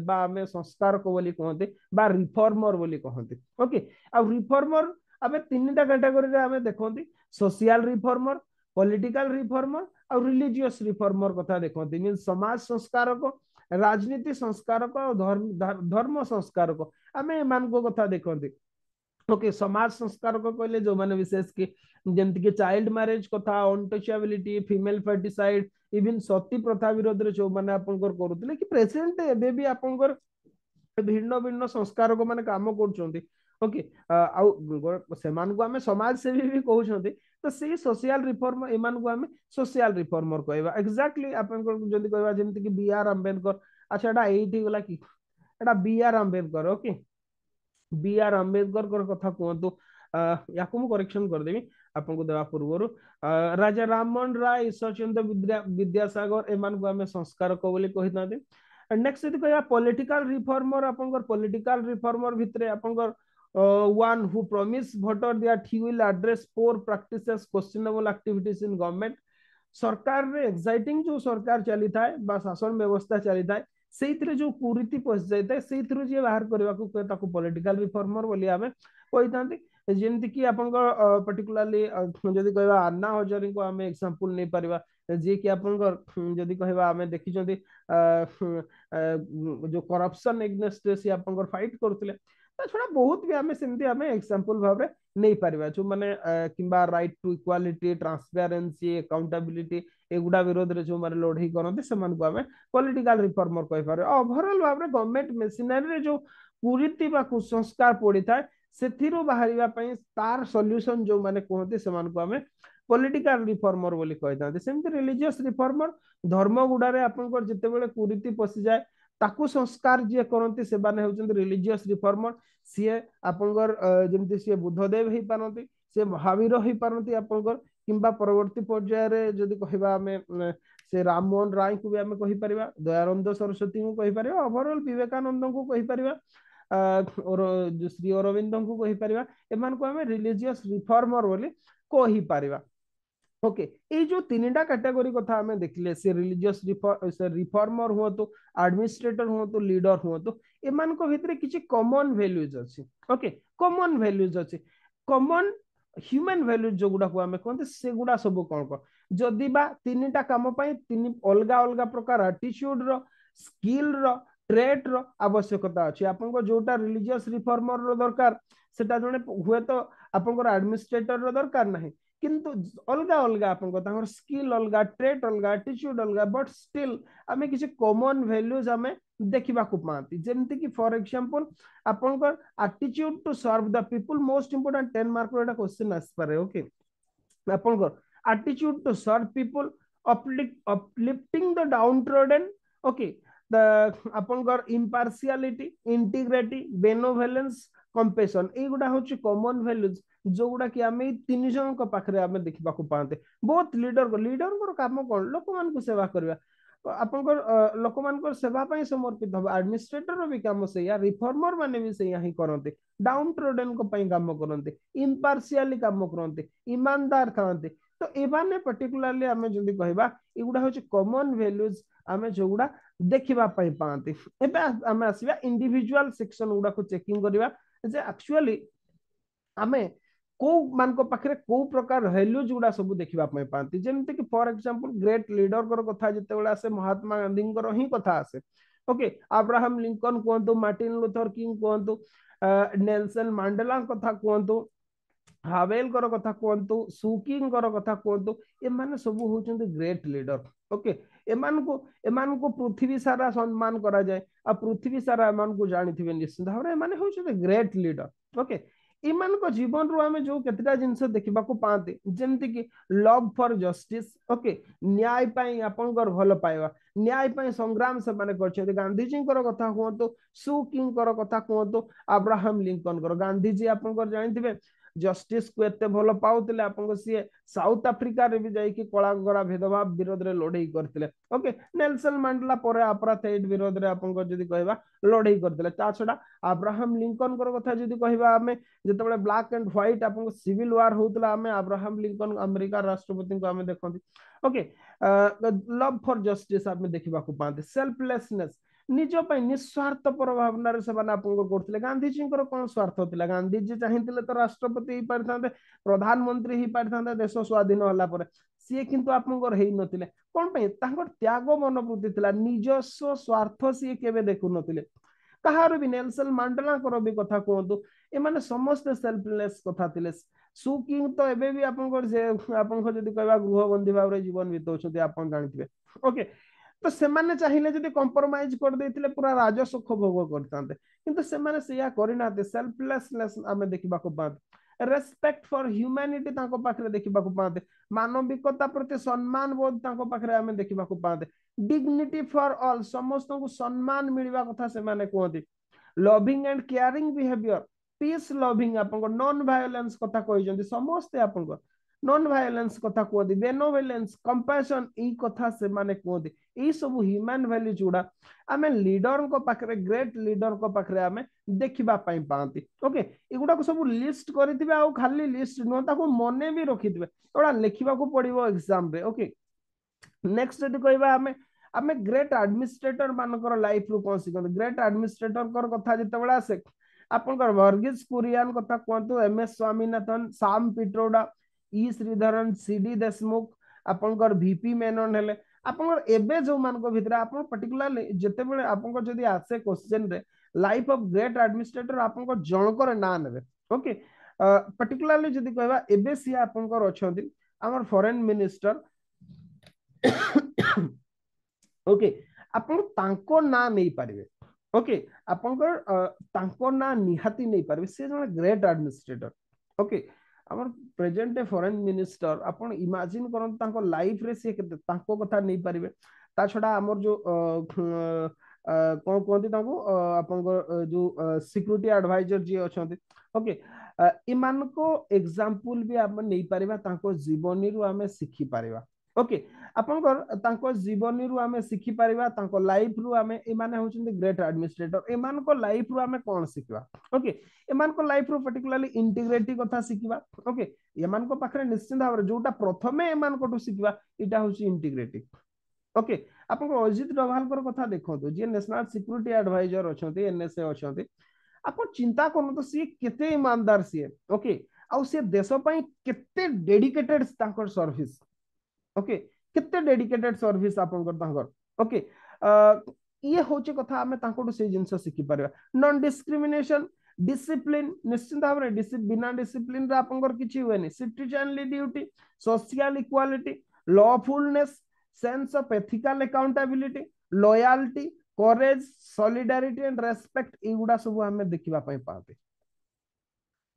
ବା ଆମେ ସଂସ୍କାରକ ବୋଲି କୁହନ୍ତି ବା ରିଫର୍ମର ବୋଲି କହନ୍ତି ଓକେ ଆଉ ରିଫର୍ମର ଆମେ ତିନିଟା କାଟାଗୋରୀରେ ଆମେ ଦେଖନ୍ତି ସୋସିଆଲ ରିଫର୍ମର ପଲିଟିକାଲ ରିଫର୍ମର ଆଉ ରିଲିଜିୟସ ରିଫର୍ମର କଥା ଦେଖନ୍ତି ମିନ୍ ସମାଜ ସଂସ୍କାରକ ରାଜନୀତି ସଂସ୍କାରକ ଧର୍ମ ସଂସ୍କାରକ ଆମେ ଏମାନଙ୍କ କଥା ଦେଖନ୍ତି ओके समाज संस्कार को कहले जो माने विशेष की जमीक चाइल्ड म्यारेज कथा untouchability female foeticide even sati प्रथा विरोध रे जो मैंने आपंकर करुले कि प्रेजेंट एबे भी आपंकर भिन्न भिन्न संस्कार को मैंने काम कर ओके आ सेमान को हमें समाज से भी, भी कहते तो से सोशल रिफॉर्म एमान को आम सोशियाल रिफर्मर कहवा एक्जाक्टली आपंकर जदि कहबा जमीक बी आर अंबेडकर अच्छा एटा एट होगा कि एटा B R Ambedkar okay okay? B R Ambedkar क्या कहतु या करेक्शन करदेवि आपको देवा पूर्व राजा राममोहन राय ईश्वरचंद विद्यासागर एम को आम संस्कारक कही नेक्स्ट यदि कह पॉलिटिकल रिफॉर्मर आप पॉलिटिकल रिफॉर्मर भितर आपंकर वन हु प्रमिस भोटर दि ठीक address poor practice questionable activities in government सरकार एक्साइटिंग जो सरकार चली था शासन व्यवस्था चली था ସେଇଥିରେ ଯୋଉ କୁରୀତି ପଶିଯାଇଥାଏ ସେଇଥିରୁ ଯିଏ ବାହାର କରିବାକୁ କୁହେ ତାକୁ ପଲିଟିକାଲ ରିଫର୍ମର ବୋଲି ଆମେ କହିଥାନ୍ତି ଯେମିତିକି ଆପଣଙ୍କ ପର୍ଟିକୁଲାରଲି ଯଦି କହିବା ଆନ୍ନା ହଜାରୀଙ୍କୁ ଆମେ ଏକ୍ସାମ୍ପଲ ନେଇପାରିବା ଯିଏକି ଆପଣଙ୍କ ଯଦି କହିବା ଆମେ ଦେଖିଛନ୍ତି ଯୋଉ କରପସନ ଏଗନେଷ୍ଟରେ ସିଏ ଆପଣଙ୍କର ଫାଇଟ କରୁଥିଲେ ତା ଛଡା ବହୁତ ବି ଆମେ ସେମିତି ଆମେ ଏକ୍ସାମ୍ପଲ ଭାବରେ ନେଇପାରିବା ଯୋଉମାନେ କିମ୍ବା right to equality transparency accountability ଏଗୁଡା ବିରୋଧରେ ଯୋଉମାନେ ଲଢେଇ କରନ୍ତି ସେମାନଙ୍କୁ ଆମେ ପଲିଟିକାଲ ରିଫର୍ମର କହିପାରିବା ଓଭରଅଲ ଭାବରେ ଗଭର୍ଣ୍ଣମେଣ୍ଟ ମେସିନାରୀରେ ଯୋଉ କୁରୀତି ବା କୁସଂସ୍କାର ପଡିଥାଏ ସେଥିରୁ ବାହାରିବା ପାଇଁ ତାର ସଲ୍ୟୁସନ ଯୋଉମାନେ କୁହନ୍ତି ସେମାନଙ୍କୁ ଆମେ ପଲିଟିକାଲ ରିଫର୍ମର ବୋଲି କହିଥାନ୍ତି ସେମିତି ରିଲିଜିୟସ ରିଫର୍ମର ଧର୍ମ ଗୁଡାରେ ଆପଣଙ୍କର ଯେତେବେଳେ କୁରୀତି ପଶିଯାଏ ତାକୁ ସଂସ୍କାର ଯିଏ କରନ୍ତି ସେମାନେ ହେଉଛନ୍ତି ରିଲିଜିୟସ୍ ରିଫର୍ମର ସିଏ ଆପଣଙ୍କର ଯେମିତି ସିଏ ବୁଦ୍ଧଦେବ ହେଇପାରନ୍ତି ସିଏ ମହାବୀର ହେଇପାରନ୍ତି ଆପଣଙ୍କର କିମ୍ବା ପରବର୍ତ୍ତୀ ପର୍ଯ୍ୟାୟରେ ଯଦି କହିବା ଆମେ ସେ ରାମମୋହନ ରାୟଙ୍କୁ ବି ଆମେ କହିପାରିବା ଦୟାନନ୍ଦ ସରସ୍ୱତୀଙ୍କୁ କହିପାରିବା ଓଭରଅଲ ବିବେକାନନ୍ଦଙ୍କୁ କହିପାରିବା ଶ୍ରୀ ଅରବିନ୍ଦଙ୍କୁ କହିପାରିବା ଏମାନଙ୍କୁ ଆମେ ରିଲିଜିୟସ୍ ରିଫର୍ମର ବୋଲି କହିପାରିବା ओके ये जो तीन टा कैटेगोरी कथा हमें देखले से रिलीजियस रिफॉर्मर रिफॉर्मर हो तो एडमिनिस्ट्रेटर हो तो लीडर हो तो इमान को भीतर किछ कॉमन वैल्यूज अछि ओके कॉमन वैल्यूज अछि कॉमन ह्यूमन वैल्यूज जो गुडा हुआ हमें कहते से गुडा सब कोन को जदी बा तीन टा काम पई तीन अलगा अलगा प्रकार एटीट्यूड रो स्किल रो ट्रेट रो आवश्यकता अछि आपन को जोटा रिलीजियस रिफॉर्मर रो दरकार सेटा जने हुए तो आपन को एडमिनिस्ट्रेटर रो दरकार नहीं কিন্তু অলগা অলগা ଆପଣଙ୍କ ତାଙ୍କର ସ୍କିଲ ଅଲଗା ଟ୍ରେଟ୍ ଅଲଗା ଆଟିଚ୍ୟୁଡ୍ ଅଲଗା ବଟ୍ ଷ୍ଟିଲ୍ ଆମେ କିଛି କମନ୍ ଭାଲ୍ୟୁଜ୍ ଆମେ ଦେଖିବାକୁ ପାଆନ୍ତି ଯେମିତିକି ଫର ଏକ୍ସାମ୍ପଲ୍ ଆପଣଙ୍କ ଆଟିଚ୍ୟୁଡ୍ to serve the people most important ten ମାର୍କର ଏଇଟା କ୍ୱେଶ୍ଚିନ୍ ଆସିପାରେ ଓକେ ଆପଣଙ୍କର ଆଟିଚ୍ୟୁଡ୍ to serve people uplifting the downtrodden okay ଆପଣଙ୍କର ଇମ୍ପାର୍ସିଆଲିଟି ଇଣ୍ଟିଗ୍ରେଟି ବେନୋଭେଲେନ୍ସ कंपेसन युवा हूँ कमन भैल्यूज जो गुडा कि आम तीन जन पाखे आम देखा पाते बहुत लिडर लिडर काम कौन लोक मान सेवा करवा लोक मान सेवाई समर्पित हम आडमिनिस्ट्रेटर भी कम से रिफर्मर मैंने भी से करते डाउन ट्रोडेन कम करते इम्पारसी कम करते ईमानदार था तो ये पर्टिकुलाली जो कह युवा हूँ कमन भैल्यूज आम जो गुड़ा देखापी एम आसवा इंडिजुआल सेक्शन गुडा चेकिंग जे एक्चुअली आमे को मान को पाखरे को प्रकार वैल्यूज गुडा सब देखबा पय पांती जेमते कि फॉर एग्जांपल ग्रेट लीडर कर कथा जते बेला आसे महात्मा गांधी कर ही कथा आसे ओके अब्राहम लिंकन कोंतु मार्टिन लूथर किंग कोंतु नेल्सन मंडेला कथा कोंतु हावेल कर कथा कोंतु सुकिंग कर कथा कोंतु ए माने सब होचंत ग्रेट लीडर ओके पृथ्वी सारा सम्मान करा जाए पृथ्वी सारा एम को जानी थे निश्चित भाव में ग्रेट लिडर ओके को जीवन रु आम जो कतेटा जिनस देखा पाते जमती कि लव फर जस्टिस ओके न्याय न्यायपर भल पाइबा न्याय संग्राम से गांधीजी कथा कहतु सुकिंग कथ कहतु आब्राहम लिंकन गांधीजी आप जानते हैं जस्टिस को एत भल पाते आप साउथ आफ्रिका रे भी जाइए कला घोरा भेदभाव विरोध में लड़े करते ओके नेलसन मांडला पर अपराथ एड विरोध में आपको जी कह लड़े करते छड़ा आब्राहम लिंकन कथा जी कह आम जो ब्लाक एंड ह्वैट आपको सिविल वार होता आम आब्राहम लिंकन आमेरिका राष्ट्रपति को आम देखते ओके लव फर जस्टिस देखा पाते सेल्फलेसनेस ନିଜ ପାଇଁ ନିଃସ୍ୱାର୍ଥପର ଭାବନାରେ ସେମାନେ ଆପଣଙ୍କ କରୁଥିଲେ ଗାନ୍ଧିଜୀଙ୍କର କଣ ସ୍ୱାର୍ଥ ଥିଲା ଗାନ୍ଧିଜୀ ଚାହିଁଥିଲେ ତ ରାଷ୍ଟ୍ରପତି ହେଇପାରିଥାନ୍ତେ ପ୍ରଧାନମନ୍ତ୍ରୀ ହେଇପାରିଥାନ୍ତେ ଦେଶ ସ୍ଵାଧୀନ ହେଲା ପରେ ସିଏ କିନ୍ତୁ ଆପଣଙ୍କର ହେଇନଥିଲେ କଣ ପାଇଁ ତାଙ୍କର ତ୍ୟାଗ ମନୋବୃତ୍ତି ଥିଲା ନିଜସ୍ୱ ସ୍ୱାର୍ଥ ସିଏ କେବେ ଦେଖୁନଥିଲେ କାହାର ବି ନେଲସେଲ ମାଣ୍ଡଲାଙ୍କର ବି କଥା କୁହନ୍ତୁ ଏମାନେ ସମସ୍ତେ ସେଲ୍ଫଲେସ୍ କଥା ଥିଲେ ସୁକିଂ ତ ଏବେ ବି ଆପଣଙ୍କର ଆପଣଙ୍କର ଯଦି କହିବା ଗୃହବନ୍ଦୀ ଭାବରେ ଜୀବନ ବିତାଉଛନ୍ତି ଆପଣ ଜାଣିଥିବେ ଓକେ तो सेमाने चाहिले जदि कॉम्प्रोमाइज कर देथिले पूरा राजसुख भोग करतांते किंतु सेमाने सेया करिना दे सेल्फलेसनेस आमे देखबा को बात रेस्पेक्ट फॉर ह्यूमैनिटी ताको पाखरे देखबा को पाते मानवीकता प्रति सम्मान बोध ताको पाखरे आमे देखबा को पाते डिग्निटी फॉर ऑल समस्त को सम्मान मिलवा कथा सेमाने कोंदि loving and caring behaviour peace loving आपन को नॉन वायलेंस कथा कहिजंदि समस्त आपन को नॉन वायलेंस कथा कोदी बेनोवेलेंस कंपैशन ई कथा से माने कोदी ई सब ह्यूमन वैल्यू जुडा आमे लीडर को पाखरे ग्रेट लीडर को पाखरे आमे देखिबा पाई पांती ओके इगुडा को सब लिस्ट करितबे आ खाली लिस्ट न ताको मने भी रखितबे ओडा लेखिबा को पडिबो एग्जाम रे ओके नेक्स्ट जदि कहबा आमे आमे ग्रेट एडमिनिस्ट्रेटर मानकर लाइफ रु कोन सिकन ग्रेट एडमिनिस्ट्रेटर कर कथा जते बेला से आपन कर वर्गीस कुरियन कथा कोन MS Swaminathan Sam Pitroda E Sreedharan C D Deshmukh आपपी मेनन एबे जो मानको भितरे आपन पर्टिकुलरली जते आसे क्वेश्चन रे लाइफ ऑफ ग्रेट एडमिनिस्ट्रेटर आपनको जणकर ना नेबे ओके पर्टिकुलरली जदि सी आपनकर फॉरेन मिनिस्टर ओके तांको ना नहीं पारबे ओके आप तांको ना निहाती नै पारबे से जणा ग्रेट एडमिनिस्ट्रेटर ओके okay. ଆମର ପ୍ରେଜେଣ୍ଟ ଫରେନ୍ ମିନିଷ୍ଟର ଆପଣ ଇମାଜିନ୍ କରନ୍ତୁ ତାଙ୍କ ଲାଇଫରେ ସିଏ କେତେ ତାଙ୍କ କଥା ନେଇପାରିବେ ତା ଛଡା ଆମର ଯୋଉ କଣ କୁହନ୍ତି ତାଙ୍କୁ ଆପଣଙ୍କ ଯୋଉ ସିକ୍ୟୁରିଟି ଆଡଭାଇଜର ଯିଏ ଅଛନ୍ତି ଓକେ ଏମାନଙ୍କ ଏକ୍ସାମ୍ପଲ ବି ଆମେ ନେଇପାରିବା ତାଙ୍କ ଜୀବନୀରୁ ଆମେ ଶିଖିପାରିବା ओके तांको जीवन रु आम शिखिपर लाइफ रु आम इमे ग्रेट आडमिनिस्ट्रेटर एम लाइफ रु आम कौन शिखा ओके एम लाइफ रु पर्टिकुलाली इंटीग्रेटी क्या शिखा ओके एम निश्चिंत भाव जो प्रथम एम शिखा इटा हूँ इंटीग्रेट ओके आप अजित डवाल क्या देखो जी नेशनल सिक्यूरीटी एडभइजर अच्छा एनएसए अच्छा आप चिंता करते सी केमानदार सी ओके आस डेडिकेटेड सर्विस ଓକେ କେତେ ଡେଡିକେଟେଡ ସର୍ଭିସ ଆପଣଙ୍କର ତାଙ୍କର ଓକେ ଇଏ ହଉଛି କଥା ଆମେ ତାଙ୍କଠୁ ସେଇ ଜିନିଷ ଶିଖିପାରିବା ନନ୍ ଡିସ୍କ୍ରିମିନେସନ ଡିସିପ୍ଲିନ ନିଶ୍ଚିନ୍ତ ଭାବରେ ବିନା ଡିସିପ୍ଲିନରେ ଆପଣଙ୍କର କିଛି ହୁଏନି citizenly duty social equality lawfulness sense of ethical accountability loyalty courage solidarity and respect ଏଇଗୁଡା ସବୁ ଆମେ ଦେଖିବା ପାଇଁ ପାଆନ୍ତି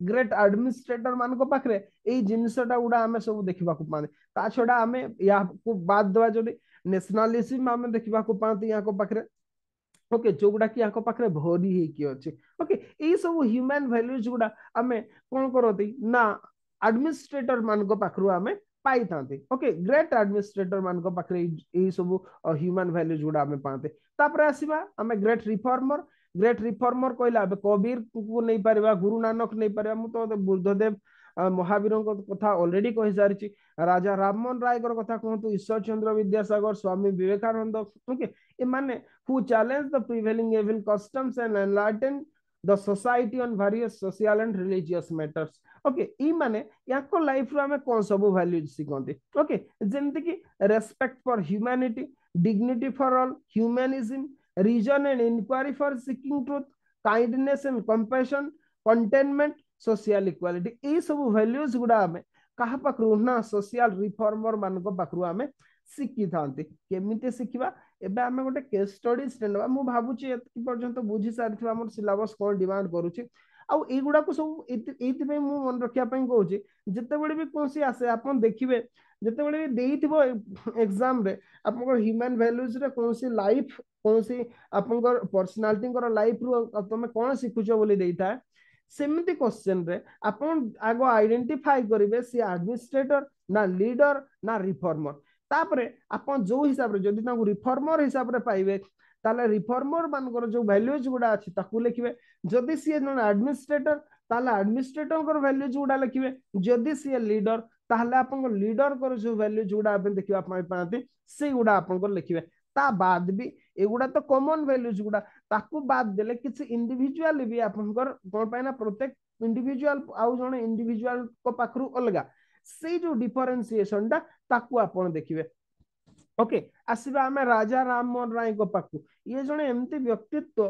ग्रेट आडमिनिस्ट्रेटर मान पाखे यही जिनसा गुडा आम सब देखा पाते छड़ा आम या बात दवा जो नेशनालिज्म आम देखा पाते ये ओके जो गुडा कि पाखे भरी है अच्छे ओके यही सब ह्यूमैन भैल्यूज गुडा आम कौन करती ना आडमिनिस्ट्रेटर मान पाखु आम पाई ओके ग्रेट आडमिनिस्ट्रेटर मान पाखे यही सब ह्यूमैन भैल्यूज गुडा पाते आसवा आम ग्रेट रिफर्मर ग्रेट रिफर्मर कहला कबीर को नहीं पार गुरु नानक नहीं पार तो बुद्धदेव महावीर कथा ऑलरेडी कही सारी राजा राममोहन राय क्या कहतु Ishwar Chandra Vidyasagar Swami Vivekananda challenge the prevailing evil customs and enlighten the society on various social and religious matters okay ये लाइफ रु आम कौन सब भैल्यू शिखते ओके जमीक respect for humanity dignity for all humanism reason and inquiry for seeking truth kindness and compassion contentment social equality ए सब values गुडा आमे कहा पाखरु ना social reformer मानक पाखरु आमे शिखि थांती केमिते शिखिबा एबे आमे गोटे केस स्टडी स्टैंड बा मु भाबुची एतकी पर्यंत बुझी सारिथिबा हमर सिलेबस कोन डिमांड करूची ଆଉ ଏଇଗୁଡାକୁ ସବୁ ଏଇଥିପାଇଁ ମୁଁ ମନେ ରଖିବା ପାଇଁ କହୁଛି ଯେତେବେଳେ ବି କୌଣସି ଆସେ ଆପଣ ଦେଖିବେ ଯେତେବେଳେ ବି ଦେଇଥିବ ଏକ୍ଜାମରେ ଆପଣଙ୍କର ହ୍ୟୁମାନ ଭ୍ୟାଲ୍ୟୁଜରେ କୌଣସି ଲାଇଫ କୌଣସି ଆପଣଙ୍କର ପର୍ସନାଲିଟିଙ୍କର ଲାଇଫରୁ ତମେ କ'ଣ ଶିଖୁଛ ବୋଲି ଦେଇଥାଏ ସେମିତି କୋଶ୍ଚେନରେ ଆପଣ ଆଗ ଆଇଡେଣ୍ଟିଫାଇ କରିବେ ସେ ଆଡମିନିଷ୍ଟ୍ରେଟର ନା ଲିଡର ନା ରିଫର୍ମର ତାପରେ ଆପଣ ଯୋଉ ହିସାବରେ ଯଦି ତାଙ୍କୁ ରିଫର୍ମର ହିସାବରେ ପାଇବେ ତାହେଲେ ରିଫର୍ମର ମାନଙ୍କର ଯୋଉ ଭାଲ୍ୟୁଜ ଗୁଡା ଅଛି ତାକୁ ଲେଖିବେ ଯଦି ସିଏ ଜଣେ ଆଡମିନିଷ୍ଟ୍ରେଟର ତାହେଲେ ଆଡମିନିଷ୍ଟ୍ରେଟରଙ୍କର ଭାଲ୍ୟୁଜ ଗୁଡା ଲେଖିବେ ଯଦି ସିଏ ଲିଡର ତାହେଲେ ଆପଣଙ୍କ ଲିଡରଙ୍କର ଯୋଉ ଭାଲ୍ୟୁଜ ଗୁଡା ଆପଣ ଦେଖିବା ପାଇଁ ପାଆନ୍ତି ସେଗୁଡା ଆପଣଙ୍କର ଲେଖିବେ ତା ବାଦ ବି ଏଗୁଡା ତ କମନ ଭାଲ୍ୟୁଜ ଗୁଡା ତାକୁ ବାଦ ଦେଲେ କିଛି ଇଣ୍ଡିଭିଜୁଆଲ ବି ଆପଣଙ୍କର କଣ ପାଇଁ ନା ପ୍ରତ୍ୟେକ ଇଣ୍ଡିଭିଜୁଆଲ ଆଉ ଜଣେ ଇଣ୍ଡିଭିଜୁଆଲଙ୍କ ପାଖରୁ ଅଲଗା ସେଇ ଯୋଉ ଡିଫରେନ୍ସିଏସନଟା ତାକୁ ଆପଣ ଦେଖିବେ ओके आसवा आम राजा राम मोहन राय पाखु ये जड़े एमती व्यक्तित्व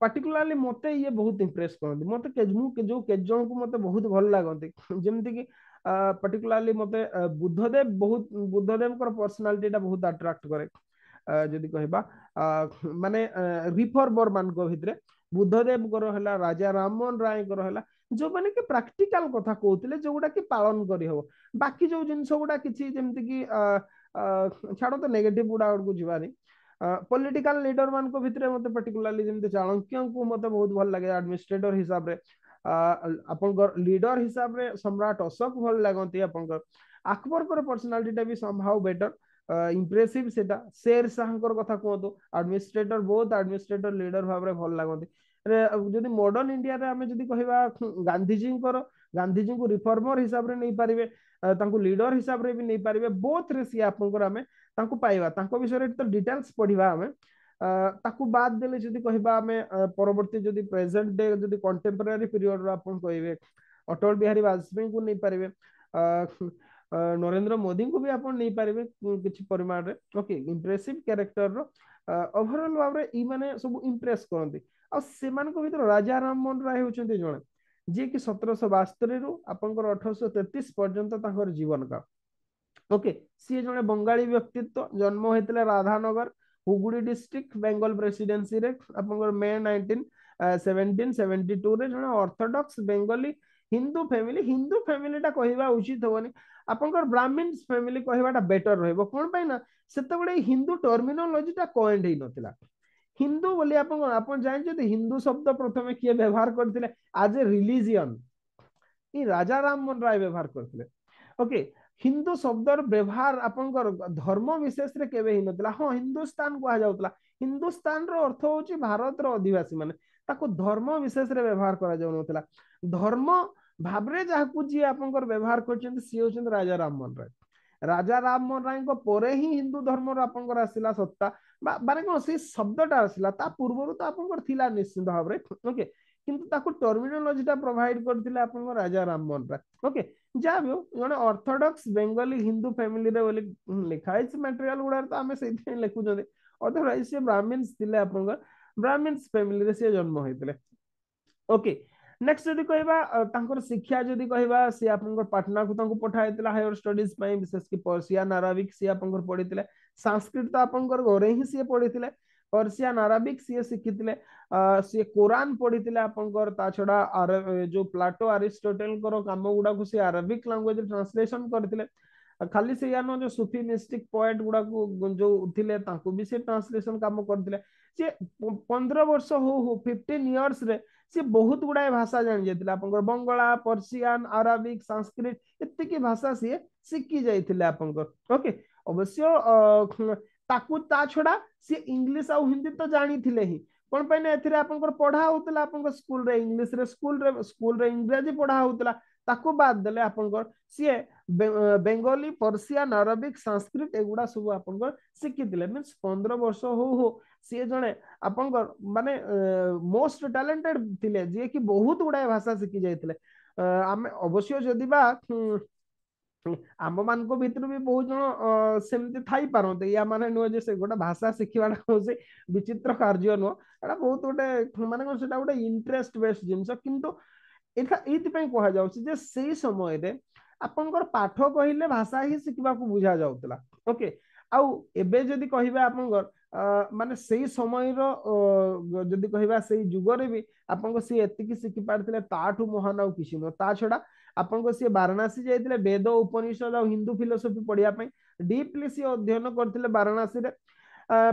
पार्टिकुलाली मत ये बहुत इम्प्रेस करती मत जो जन मत बहुत भल लगती जमती कि मत बुद्धदेव बहुत बुद्धदेव पर्सनालीटा बहुत आट्राक्ट कै जदि कह मान रिफर बर्मान भितर बुद्धदेव है राजा राममोहन राय जो मैंने कि प्राक्टिकाल कथा कहते जो गुड़ा कि पालन करहब बाकी जो जिन गुड़ा कि ଛାଡ ତ ନେଗେଟିଭ ଗୁଡା ଆଡ଼କୁ ଯିବାନି ପଲିଟିକାଲ ଲିଡର ମାନଙ୍କ ଭିତରେ ମତେ ପର୍ଟିକୁଲାରଲି ଯେମିତି ଚାଣକ୍ୟଙ୍କୁ ମତେ ବହୁତ ଭଲ ଲାଗେ ଆଡମିନିଷ୍ଟ୍ରେଟର ହିସାବରେ ଆପଣଙ୍କର ଲିଡର ହିସାବରେ ସମ୍ରାଟ ଅଶୋକ ଭଲ ଲାଗନ୍ତି ଆପଣଙ୍କର ଆକବରଙ୍କର ପର୍ସନାଲିଟିଟା ବି ସମ୍ଭାବ ବେଟର ଇମ୍ପ୍ରେସିଭ ସେଟା ଶେର ଶାହଙ୍କର କଥା କୁହନ୍ତୁ ଆଡମିନିଷ୍ଟ୍ରେଟର ବହୁତ ଆଡମିନିଷ୍ଟ୍ରେଟର ଲିଡର ଭାବରେ ଭଲ ଲାଗନ୍ତି ଯଦି ମଡର୍ଣ୍ଣ ଇଣ୍ଡିଆରେ ଆମେ ଯଦି କହିବା ଗାନ୍ଧିଜୀଙ୍କର गांधीजी को रिफर्मर हिसाब से नहीं पारे लिडर हिसाब से भी नहीं पारे बोथ रे सी आपको विषय तो डिटेल्स पढ़ा ताकु बाद दे कह परवर्त प्रेजेट डे कंटेम्पोरारी पीरियड रे अटल बिहारी वाजपेयी को नहीं पारे नरेन्द्र मोदी को भी आप पारे किसी परिमाण में ओके इम्प्रेसीव क्यारेक्टर रवरअल भाव में ये सब इम्प्रेस करती आ राजा राममोहन राय हूँ जो ଯିଏକି ସତରଶହ ବାସ୍ତରୀରୁ ଆପଣଙ୍କର ଅଠରଶହ ତେତିଶ ପର୍ଯ୍ୟନ୍ତ ତାଙ୍କର ଜୀବନ କାଳ ଓକେ ସିଏ ଜଣେ ବଙ୍ଗାଳୀ ବ୍ୟକ୍ତିତ୍ୱ ଜନ୍ମ ହେଇଥିଲେ ରାଧାନଗର ହୁଗୁଡ଼ି ଡିଷ୍ଟ୍ରିକ୍ଟ ବେଙ୍ଗଲ ପ୍ରେସିଡେନ୍ସିରେ ଆପଣଙ୍କର ମେ ନାଇନଟିନ ସେଭେଣ୍ଟିନ ସେଭେଣ୍ଟି ଟୁରେ ଜଣେ orthodox Bengali Hindu family Hindu ଫ୍ୟାମିଲିଟା କହିବା ଉଚିତ ହେବନି ଆପଣଙ୍କର ବ୍ରାହ୍ମିନ୍ସ ଫ୍ୟାମିଲି କହିବାଟା ବେଟର ରହିବ କ'ଣ ପାଇଁ ନା ସେତେବେଳେ ହିନ୍ଦୁ ଟର୍ମିନୋଲୋଜିଟା କଏଣ୍ଡ ହେଇନଥିଲା ହିନ୍ଦୁ ବୋଲି ଆପଣ ଆପଣ ଜାଣିଛନ୍ତି ହିନ୍ଦୁ ଶବ୍ଦ ପ୍ରଥମେ କିଏ ବ୍ୟବହାର କରିଥିଲେ ଆଜ ଏ ରିଲିଜିଅନ ଇ ରାଜା ରାମମୋହନ ରାୟ ବ୍ୟବହାର କରିଥିଲେ ଓକେ ହିନ୍ଦୁ ଶବ୍ଦର ବ୍ୟବହାର ଆପଣଙ୍କର ଧର୍ମ ବିଶେଷରେ କେବେ ହେଇନଥିଲା ହଁ ହିନ୍ଦୁସ୍ତାନ କୁହାଯାଉଥିଲା ହିନ୍ଦୁସ୍ତାନର ଅର୍ଥ ହଉଛି ଭାରତର ଅଧିବାସୀ ମାନେ ତାକୁ ଧର୍ମ ବିଶେଷରେ ବ୍ୟବହାର କରାଯାଉନଥିଲା ଧର୍ମ ଭାବରେ ଯାହାକୁ ଯିଏ ଆପଣଙ୍କର ବ୍ୟବହାର କରିଛନ୍ତି ସିଏ ହଉଛନ୍ତି ରାଜା ରାମମୋହନ ରାୟ ରାଜା ରାମମୋହନ ରାୟଙ୍କ ପରେ ହିଁ ହିନ୍ଦୁ ଧର୍ମର ଆପଣଙ୍କର ଆସିଲା ସତ୍ତା ମାନେ କଣ ସେଇ ଶବ୍ଦଟା ଆସିଲା ତା ପୂର୍ବରୁ ତ ଆପଣଙ୍କର ଥିଲା ନିଶ୍ଚିନ୍ତ ଭାବରେ ଓକେ କିନ୍ତୁ ତାକୁ ଟର୍ମିନୋଲୋଜିଟା ପ୍ରୋଭାଇଡ କରିଥିଲେ ଆପଣଙ୍କ ରାଜା ରାମମୋହନ ରାୟ ଓକେ ଯାହା ବି ହଉ ଜଣେ ଅର୍ଥୋଡକ୍ସ ବେଙ୍ଗଲୀ ହିନ୍ଦୁ ଫ୍ୟାମିଲିରେ ବୋଲି ଲେଖା ହେଇଛି ମ୍ୟାଟେରିଆଲ ଗୁଡାରେ ତ ଆମେ ସେଇଥିପାଇଁ ଲେଖୁଛନ୍ତି ଅଦରୱାଇଜ ସେ ବ୍ରାହ୍ମିନ୍ସ ଥିଲେ ଆପଣଙ୍କର ବ୍ରାହ୍ମିନ୍ସ ଫ୍ୟାମିଲିରେ ସେ ଜନ୍ମ ହେଇଥିଲେ ଓକେ ନେକ୍ସଟ ଯଦି କହିବା शिक्षा जदि ଯଦି କହିବା ସେ ଆପଣଙ୍କର ପାଟନାକୁ ତାଙ୍କୁ ପଠାଯାଇଥିଲା ହାୟର ଷ୍ଟଡିଜ ପାଇଁ ବିଶେଷ କରି ପର୍ସିଆନ୍ पढ़ी ସିଏ ଆପଣଙ୍କର ପଢିଥିଲେ ସାଂସ୍କ୍ରିଟ ତ ଆପଣଙ୍କର ଘରେ ହିଁ ସିଏ पर्सियन सी शिखी सी कुरान पढ़ी आपंकर आर जो प्लाटो आरिस्टोटेल कम गुड़ाक सी आरबिक लांगुएज ट्रांसलेसन करते खाली से यान जो सूफी मिस्टिक पोएट गुड़ाक जो थिले ताकू भी से ट्रांसलेशन काम करते पंद्रह वर्ष हो हो फिफ्टीन इयर्स रे सी बहुत गुडाए भाषा जान जाइए आप बंगला पर्सीआन आराबिक सांस्कृत इतक भाषा सी शिखी जाइए आपके अवश्य छड़ा सी इंग्लीश आ हिंदी तो जानी थे ही कौन पाई ना ए पढ़ा हूं आप स्कूल इंग्लीश स्कूल स्कूल इंग्राजी पढ़ा हूं ताको बाद देले आपन को सी बेंगोली पर्शियन अरबिक संस्कृत एगुडा सब आपन को सिखि दिले मींस 15 वर्ष हो हो सी जने आपन को माने मोस्ट टैलेंटेड थिले जे कि बहुत गुडा भाषा सिखि जायतिले आमे अवश्य जदि बा मान को भितर भी बहुत जन सेमति थाई पारो ते या माने नो जे से गोटा भाषा सिखिवा हो से विचित्र कार्य नो एडा बहुत गोटे माने को सेटा गोटे इंटरेस्ट बेस्ड जिंस किंतु यही कह जाए समय पाठ भाषा ही शिखा को बुझा जाऊला ओके आबे आप माने कह जुगर भी आपकी शिखी पारे महान किसी ना छड़ा आपको सी वाराणसी जाते वेद उपनिषद हिंदू फिलोसफी पढ़ापी डीपली सी अध्ययन करते वाराणसी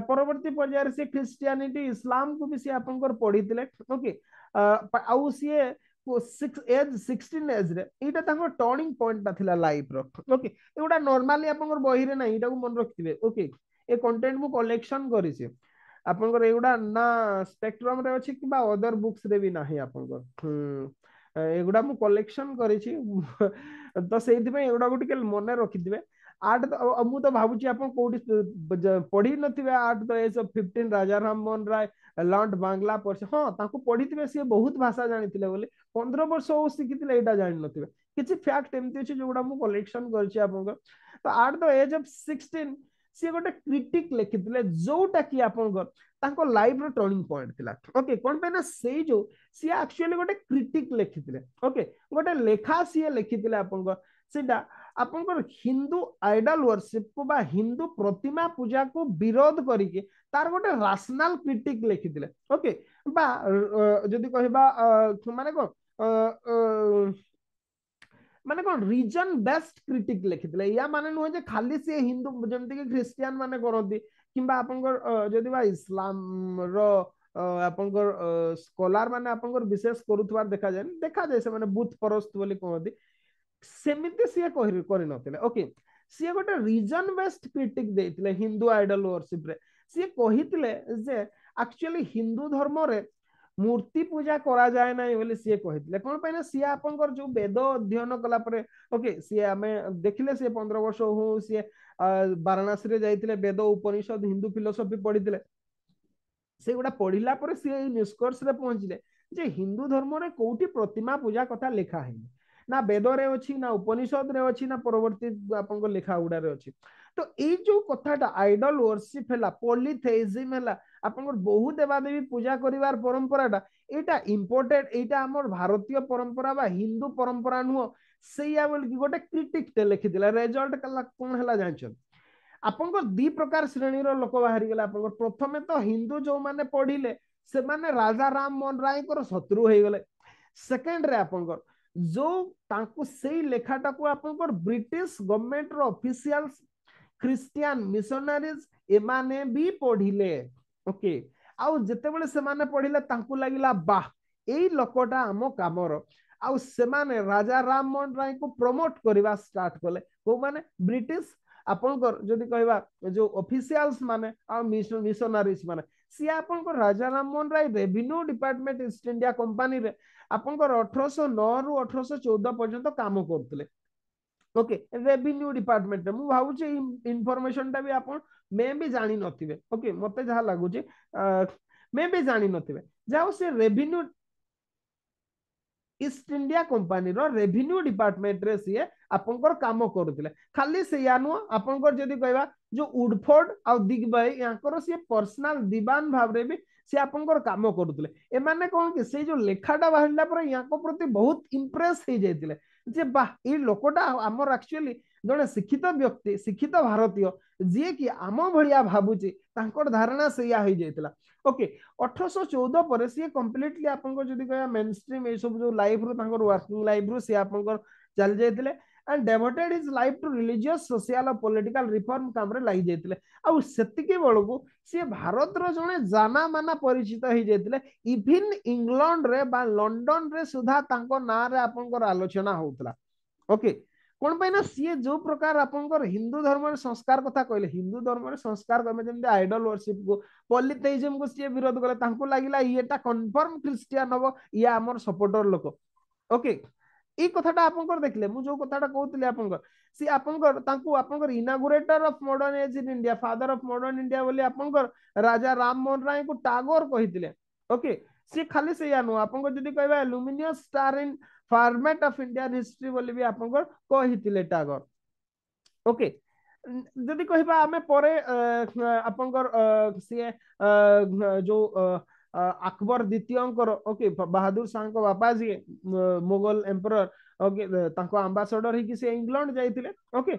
परवर्त पर्यायर से ख्रीटानिटी इसलाम को भी सी आप पढ़ी थे ओके आ ଏଜ୍ ସିକ୍ସଟିନ୍ ଏଜ୍ରେ ଏଇଟା ତାଙ୍କ ଟର୍ଣ୍ଣିଂ ପଏଣ୍ଟଟା ଥିଲା ଲାଇଫ୍ର ଓକେ ଏଗୁଟା ନର୍ମାଲି ଆପଣଙ୍କର ବହିରେ ନାହିଁ ଏଇଟାକୁ ମନେ ରଖିଥିବେ ଓକେ ଏ କଣ୍ଟେଣ୍ଟ ମୁଁ କଲେକ୍ସନ୍ କରିଛି ଆପଣଙ୍କର ଏଗୁଡ଼ା ନା ସ୍ପେକ୍ଟ୍ରମରେ ଅଛି କିମ୍ବା ଅଦର ବୁକ୍ସରେ ବି ନାହିଁ ଆପଣଙ୍କର ଏଗୁଡ଼ା ମୁଁ କଲେକ୍ସନ୍ କରିଛି ତ ସେଇଥିପାଇଁ ଏଗୁଡ଼ାକୁ ଟିକେ ମନେ ରଖିଥିବେ आठ तो मुझे तो भावुची आपड़ी पढ़ी ना आठ दस तो फिफ्टीन राजा राम मोहन राय लंड बांगला पर्स हाँ पढ़ी थे सी बहुत भाषा जानी थे पंद्रह वर्ष हो शिखी ये जान ना किसी फैक्ट एम जो कलेक्शन कर तो एज अफ सिक्सटीन सी गोटे क्रिटिक लिखी थे जोटा कि लाइफ रर्णिंग पॉइंट था ओके कौन पाई ना से जो सी एक्चुअली गोटे क्रिटिक लिखी थे ओके गोटे लेखा सी लिखी थे आपटा ଆପଣଙ୍କର ହିନ୍ଦୁ ଆଇଡଲ ୱର୍ସିପକୁ ବା ହିନ୍ଦୁ ପ୍ରତିମା ପୂଜାକୁ ବିରୋଧ କରିକି ତାର ଗୋଟେ ରାସନାଲ କ୍ରିଟିକ୍ ଲେଖିଥିଲେ ଓକେ ବା ଯଦି କହିବା ମାନେ କଣ ମାନେ କଣ ରିଜନ ବେଷ୍ଟ କ୍ରିଟିକ୍ ଲେଖିଥିଲେ ୟା ମାନେ ନୁହେଁ ଯେ ଖାଲି ସିଏ ହିନ୍ଦୁ ଯେମିତିକି ଖ୍ରୀଷ୍ଟିଆନ ମାନେ କରନ୍ତି କିମ୍ବା ଆପଣଙ୍କର ଯଦି ବା ଇସଲାମର ଆପଣଙ୍କର ସ୍କଲାର ମାନେ ଆପଣଙ୍କର ବିଶେଷ କରୁଥିବାର ଦେଖାଯାଏନି ଦେଖାଯାଏ ସେମାନେ ବୁଥ ପରସ୍ତ ବୋଲି କହନ୍ତି ସେମିତି ସିଏ କରିନଥିଲେ ଓକେ ସିଏ ଗୋଟେ ରିଜନ ବେସ୍ଡ କ୍ରିଟିକ ଦେଇଥିଲେ ହିନ୍ଦୁ ଆଇଡଲ ୱର୍ସିପରେ ସିଏ କହିଥିଲେ ଯେ ଆକ୍ଚୁଆଲି ହିନ୍ଦୁ ଧର୍ମରେ ମୂର୍ତ୍ତି ପୂଜା କରାଯାଏ ନାହିଁ ବୋଲି ସିଏ କହିଥିଲେ କଣ ପାଇଁ ନା ସିଏ ଆପଣଙ୍କର ଯୋଉ ବେଦ ଅଧ୍ୟୟନ କଲା ପରେ ଓକେ ସିଏ ଆମେ ଦେଖିଲେ ସିଏ ପନ୍ଦର ବର୍ଷ ହଉ ସିଏ ବାରାଣାସୀରେ ଯାଇଥିଲେ ବେଦ ଉପନିଷଦ ହିନ୍ଦୁ ଫିଲୋସଫି ପଢିଥିଲେ ସେଗୁଡା ପଢିଲା ପରେ ସିଏ ଏଇ ନିଷ୍କର୍ଷରେ ପହଞ୍ଚିଲେ ଯେ ହିନ୍ଦୁ ଧର୍ମରେ କୋଉଠି ପ୍ରତିମା ପୂଜା କଥା ଲେଖା ହେଇନି ନା ବେଦରେ ଅଛି ନା ଉପନିଷଦରେ ଅଛି ନା ପରବର୍ତ୍ତୀ ଆପଣଙ୍କ ଲେଖା ଗୁଡାରେ ଅଛି ତ ଏଇ ଯୋଉ କଥାଟା ଆଇଡଲ ୱର୍ସିପ ହେଲା ପଲିଥେଇଜିମ ହେଲା ଆପଣଙ୍କର ବହୁ ଦେବାଦେବୀ ପୂଜା କରିବାର ପରମ୍ପରାଟା ଏଇଟା ଇମ୍ପୋର୍ଟେଣ୍ଟ ଏଇଟା ଆମର ଭାରତୀୟ ପରମ୍ପରା ବା ହିନ୍ଦୁ ପରମ୍ପରା ନୁହଁ ସେଇଆ ବୋଲିକି ଗୋଟେ କ୍ରିଟିକଟେ ଲେଖିଥିଲା ରେଜଲ୍ଟ କଲା କଣ ହେଲା ଜାଣିଛନ୍ତି ଆପଣଙ୍କ ଦି ପ୍ରକାର ଶ୍ରେଣୀର ଲୋକ ବାହାରିଗଲେ ଆପଣଙ୍କର ପ୍ରଥମେ ତ ହିନ୍ଦୁ ଯୋଉମାନେ ପଢିଲେ ସେମାନେ ରାଜା ରାମ ମୋହନ ରାୟଙ୍କର ଶତ୍ରୁ ହେଇଗଲେ ସେକେଣ୍ଡରେ ଆପଣଙ୍କର ଯୋଉ ତାଙ୍କୁ ସେଇ ଲେଖାଟାକୁ ଆପଣଙ୍କର ବ୍ରିଟିଶ ଗଭର୍ଣ୍ଣମେଣ୍ଟର ଅଫିସିଆଲ ଖ୍ରୀଷ୍ଟିଆନ ମିଶନାରିଜ ଏମାନେ ବି ପଢିଲେ ଓକେ ଆଉ ଯେତେବେଳେ ସେମାନେ ପଢିଲେ ତାଙ୍କୁ ଲାଗିଲା ବାହ ଏଇ ଲୋକଟା ଆମ କାମର ଆଉ ସେମାନେ ରାଜା ରାମ ମୋହନ ରାୟଙ୍କୁ ପ୍ରମୋଟ କରିବା ଷ୍ଟାର୍ଟ କଲେ କୋଉମାନେ ବ୍ରିଟିଶ ଆପଣଙ୍କର ଯଦି କହିବା ଯୋଉ ଅଫିସିଆଲସ ମାନେ ଆଉ ମିଶନାରିଜ ମାନେ सी आपण Raja Rammohan Roy revenue department East India company रे नौ 1809 रु 1814 पर्यंत काम करतले ओके रेवेन्यू डिपार्टमेंट रे मु टा भी आपण मे भी जानि नथिबे ओके मते जहा लागुचे मे भी जानि नथिबे जाओ से रेवेन्यू ଇଷ୍ଟ ଇଣ୍ଡିଆ କମ୍ପାନୀର ରେଭିନ୍ୟୁ ଡିପାର୍ଟମେଣ୍ଟରେ ସିଏ ଆପଣଙ୍କର କାମ କରୁଥିଲେ ଖାଲି ସେଇଆ ନୁହଁ ଆପଣଙ୍କର ଯଦି କହିବା जो उडफोर्ड आ दिग्वय यांकर सी पर्सनल दीवान भाव रे भी सी आपंकर काम करुले एमाने कोन कि से जो लेखाटा बाहरला पर यांको प्रति बहुत इंप्रेस हे जायतिले जे बा ए लोकटा हमर एक्चुअली जड़े शिक्षित व्यक्ति शिक्षित भारतीय जी कि आम भाया भावुचे धारणा से हो जाता ओके अठरश चौदह पर सी कम्प्लीटली आप मेन स्ट्रीम ये सब जो लाइफ रु वर्किंग लाइफ रु सी आप चल जाते and devoted his life to religious social or political reform କାମରେ ଲାଗି ଯାଇଥିଲେ ଆଉ ସେତିକି ବେଳକୁ ସିଏ ଭାରତର ଜଣେ ଜାନାମାନା ପରିଚିତ ହେଇଯାଇଥିଲେ ଇଭିନ୍ ଇଂଲଣ୍ଡରେ ବା ଲଣ୍ଡନରେ ସୁଦ୍ଧା ତାଙ୍କ ନାଁରେ ଆପଣଙ୍କର ଆଲୋଚନା ହଉଥିଲା ଓକେ কোন পাই না সিয়ে যে প্রকার আপনার হিন্দু ধর্মের সংস্কার কথা কইলে হিন্দু ধর্মের সংস্কার আমি যেমন আইডল ওয়ার্শিপ কু পলিথেইজম কু সিয়ে বিরোধ কলে তাঁকু লাগিলা ইয়েটা কনফর্ম খ্রিস্টিয়ান হব ইয়ে আমার সপোর্টর লোক ওকে ये कथा आप देखे मुझे कथा कहती सी आप inaugurator of modern age in India father of modern India Raja Ram Mohan Roy को टागोर कही ओके सी खाली से नु आप जी कह aluminium star in firmament of India history बोली भी आपले टागोर ओके जदि कह आप जो আকবর দ্বিতীয়ঙ্কর ওকে বাহাদুর শাহଙ୍କ ବାପା ଯିଏ ମୋଗଲ ଏମ୍ପରର ଓକେ ତାଙ୍କ ଆମ୍ବାସଡର ହେଇକି ସେ ଇଂଲଣ୍ଡ ଯାଇଥିଲେ ଓକେ